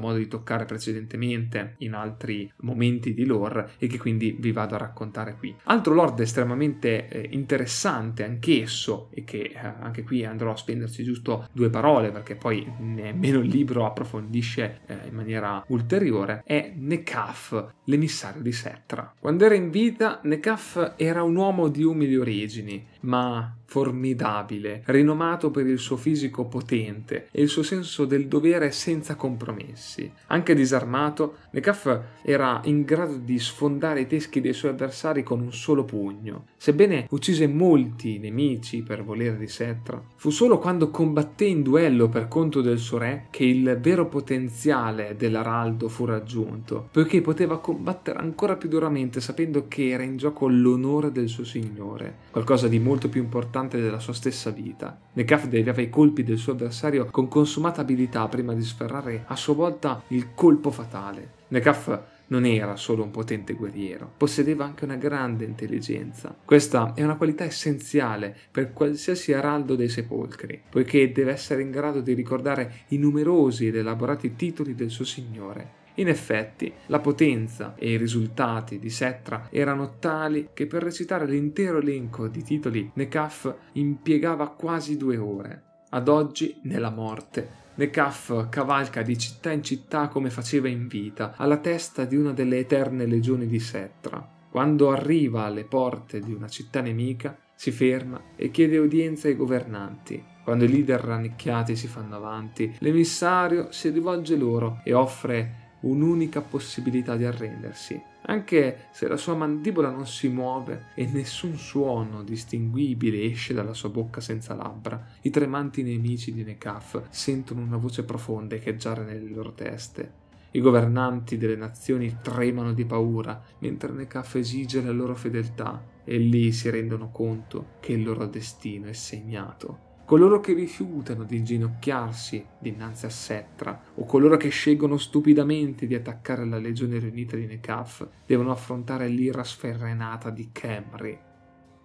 modo di toccare precedentemente in altri momenti di lore e che quindi vi vado a raccontare qui. Altro lord estremamente eh, interessante anch'esso e che eh, anche qui andrò a spenderci giusto due parole perché poi nemmeno il libro approfondisce eh, in maniera ulteriore è Nekaf, l'emissario di Setra. Quando era in vita Necaf era un uomo di umili origini, ma formidabile, rinomato per il suo fisico potente e il suo senso del dovere senza compromessi. Anche disarmato, Nekaf era in grado di sfondare i teschi dei suoi avversari con un solo pugno. Sebbene uccise molti nemici per volere di Setra, fu solo quando combatté in duello per conto del suo re che il vero potenziale dell'araldo fu raggiunto, poiché poteva combattere ancora più duramente sapendo che era in gioco l'onore del suo signore, qualcosa di molto molto più importante della sua stessa vita. McGuff deviava i colpi del suo avversario con consumata abilità prima di sferrare a sua volta il colpo fatale. McGuff non era solo un potente guerriero, possedeva anche una grande intelligenza. Questa è una qualità essenziale per qualsiasi araldo dei sepolcri, poiché deve essere in grado di ricordare i numerosi ed elaborati titoli del suo signore in effetti, la potenza e i risultati di Setra erano tali che per recitare l'intero elenco di titoli Necaf impiegava quasi due ore. Ad oggi, nella morte, Necaf cavalca di città in città come faceva in vita, alla testa di una delle eterne legioni di Setra. Quando arriva alle porte di una città nemica, si ferma e chiede udienza ai governanti. Quando i leader rannicchiati si fanno avanti, l'emissario si rivolge loro e offre un'unica possibilità di arrendersi. Anche se la sua mandibola non si muove e nessun suono distinguibile esce dalla sua bocca senza labbra, i tremanti nemici di Nekaf sentono una voce profonda echeggiare nelle loro teste. I governanti delle nazioni tremano di paura mentre Nekaf esige la loro fedeltà e lì si rendono conto che il loro destino è segnato Coloro che rifiutano di inginocchiarsi dinanzi a Settra o coloro che scelgono stupidamente di attaccare la legione riunita di Necaf devono affrontare l'ira sferrenata di Camry.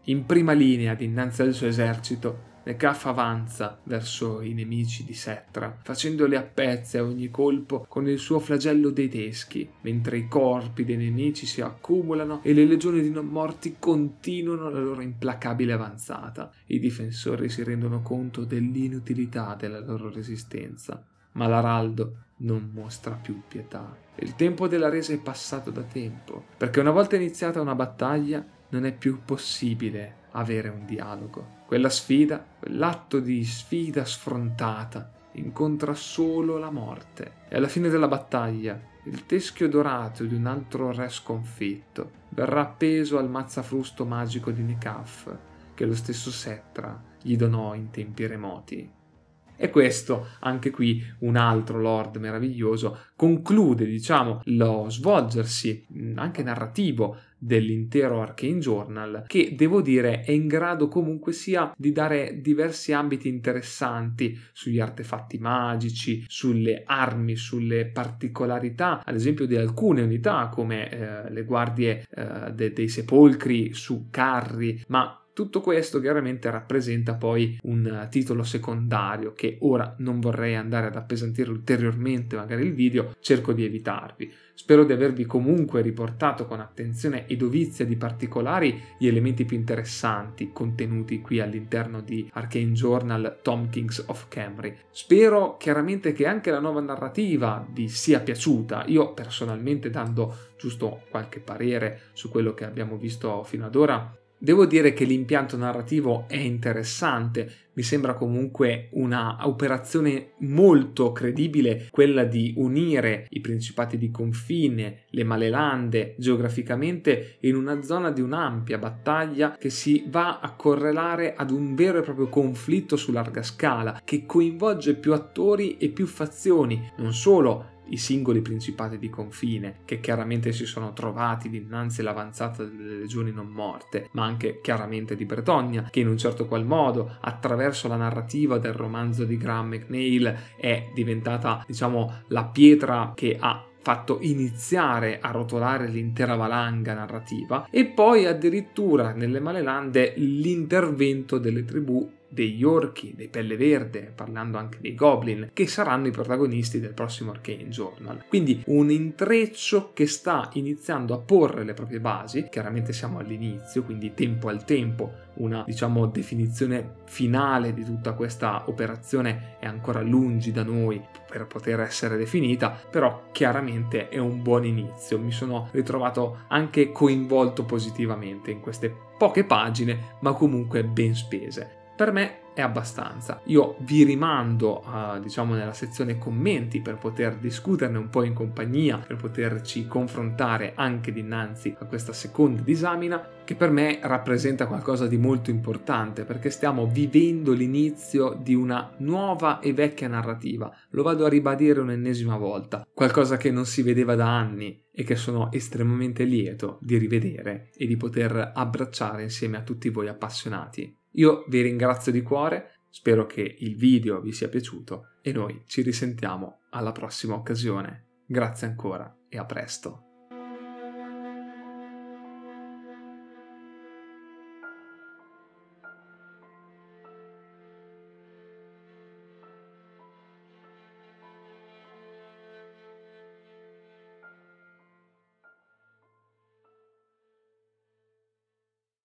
In prima linea dinanzi al suo esercito Negaf avanza verso i nemici di Setra, facendoli a pezzi a ogni colpo con il suo flagello dei teschi, mentre i corpi dei nemici si accumulano e le legioni di non morti continuano la loro implacabile avanzata. I difensori si rendono conto dell'inutilità della loro resistenza, ma l'Araldo non mostra più pietà. Il tempo della resa è passato da tempo, perché una volta iniziata una battaglia non è più possibile avere un dialogo. Quella sfida, quell'atto di sfida sfrontata, incontra solo la morte. E alla fine della battaglia, il teschio dorato di un altro re sconfitto verrà appeso al mazzafrusto magico di Nekaf, che lo stesso Setra gli donò in tempi remoti. E questo, anche qui, un altro Lord meraviglioso, conclude, diciamo, lo svolgersi, anche narrativo, dell'intero Arcane Journal, che devo dire è in grado comunque sia di dare diversi ambiti interessanti sugli artefatti magici, sulle armi, sulle particolarità, ad esempio di alcune unità come eh, le guardie eh, de- dei sepolcri su carri, ma tutto questo chiaramente rappresenta poi un titolo secondario che ora non vorrei andare ad appesantire ulteriormente magari il video, cerco di evitarvi. Spero di avervi comunque riportato con attenzione e dovizia di particolari gli elementi più interessanti contenuti qui all'interno di Arcane Journal Tom Kings of Camry. Spero chiaramente che anche la nuova narrativa vi sia piaciuta, io personalmente dando giusto qualche parere su quello che abbiamo visto fino ad ora Devo dire che l'impianto narrativo è interessante, mi sembra comunque una operazione molto credibile quella di unire i principati di confine, le Malelande, geograficamente in una zona di un'ampia battaglia che si va a correlare ad un vero e proprio conflitto su larga scala che coinvolge più attori e più fazioni, non solo i singoli principati di confine, che chiaramente si sono trovati dinanzi all'avanzata delle legioni non morte, ma anche chiaramente di Bretogna, che in un certo qual modo, attraverso la narrativa del romanzo di Graham McNeil, è diventata, diciamo, la pietra che ha fatto iniziare a rotolare l'intera valanga narrativa e poi addirittura nelle Malelande l'intervento delle tribù degli orchi, dei pelle verde, parlando anche dei goblin, che saranno i protagonisti del prossimo Arcane Journal. Quindi un intreccio che sta iniziando a porre le proprie basi, chiaramente siamo all'inizio, quindi tempo al tempo, una diciamo definizione finale di tutta questa operazione è ancora lungi da noi per poter essere definita, però chiaramente è un buon inizio. Mi sono ritrovato anche coinvolto positivamente in queste poche pagine, ma comunque ben spese. Per me è abbastanza. Io vi rimando, a, diciamo, nella sezione commenti per poter discuterne un po' in compagnia, per poterci confrontare anche dinanzi a questa seconda disamina, che per me rappresenta qualcosa di molto importante perché stiamo vivendo l'inizio di una nuova e vecchia narrativa. Lo vado a ribadire un'ennesima volta, qualcosa che non si vedeva da anni e che sono estremamente lieto di rivedere e di poter abbracciare insieme a tutti voi appassionati. Io vi ringrazio di cuore, spero che il video vi sia piaciuto e noi ci risentiamo alla prossima occasione. Grazie ancora e a presto.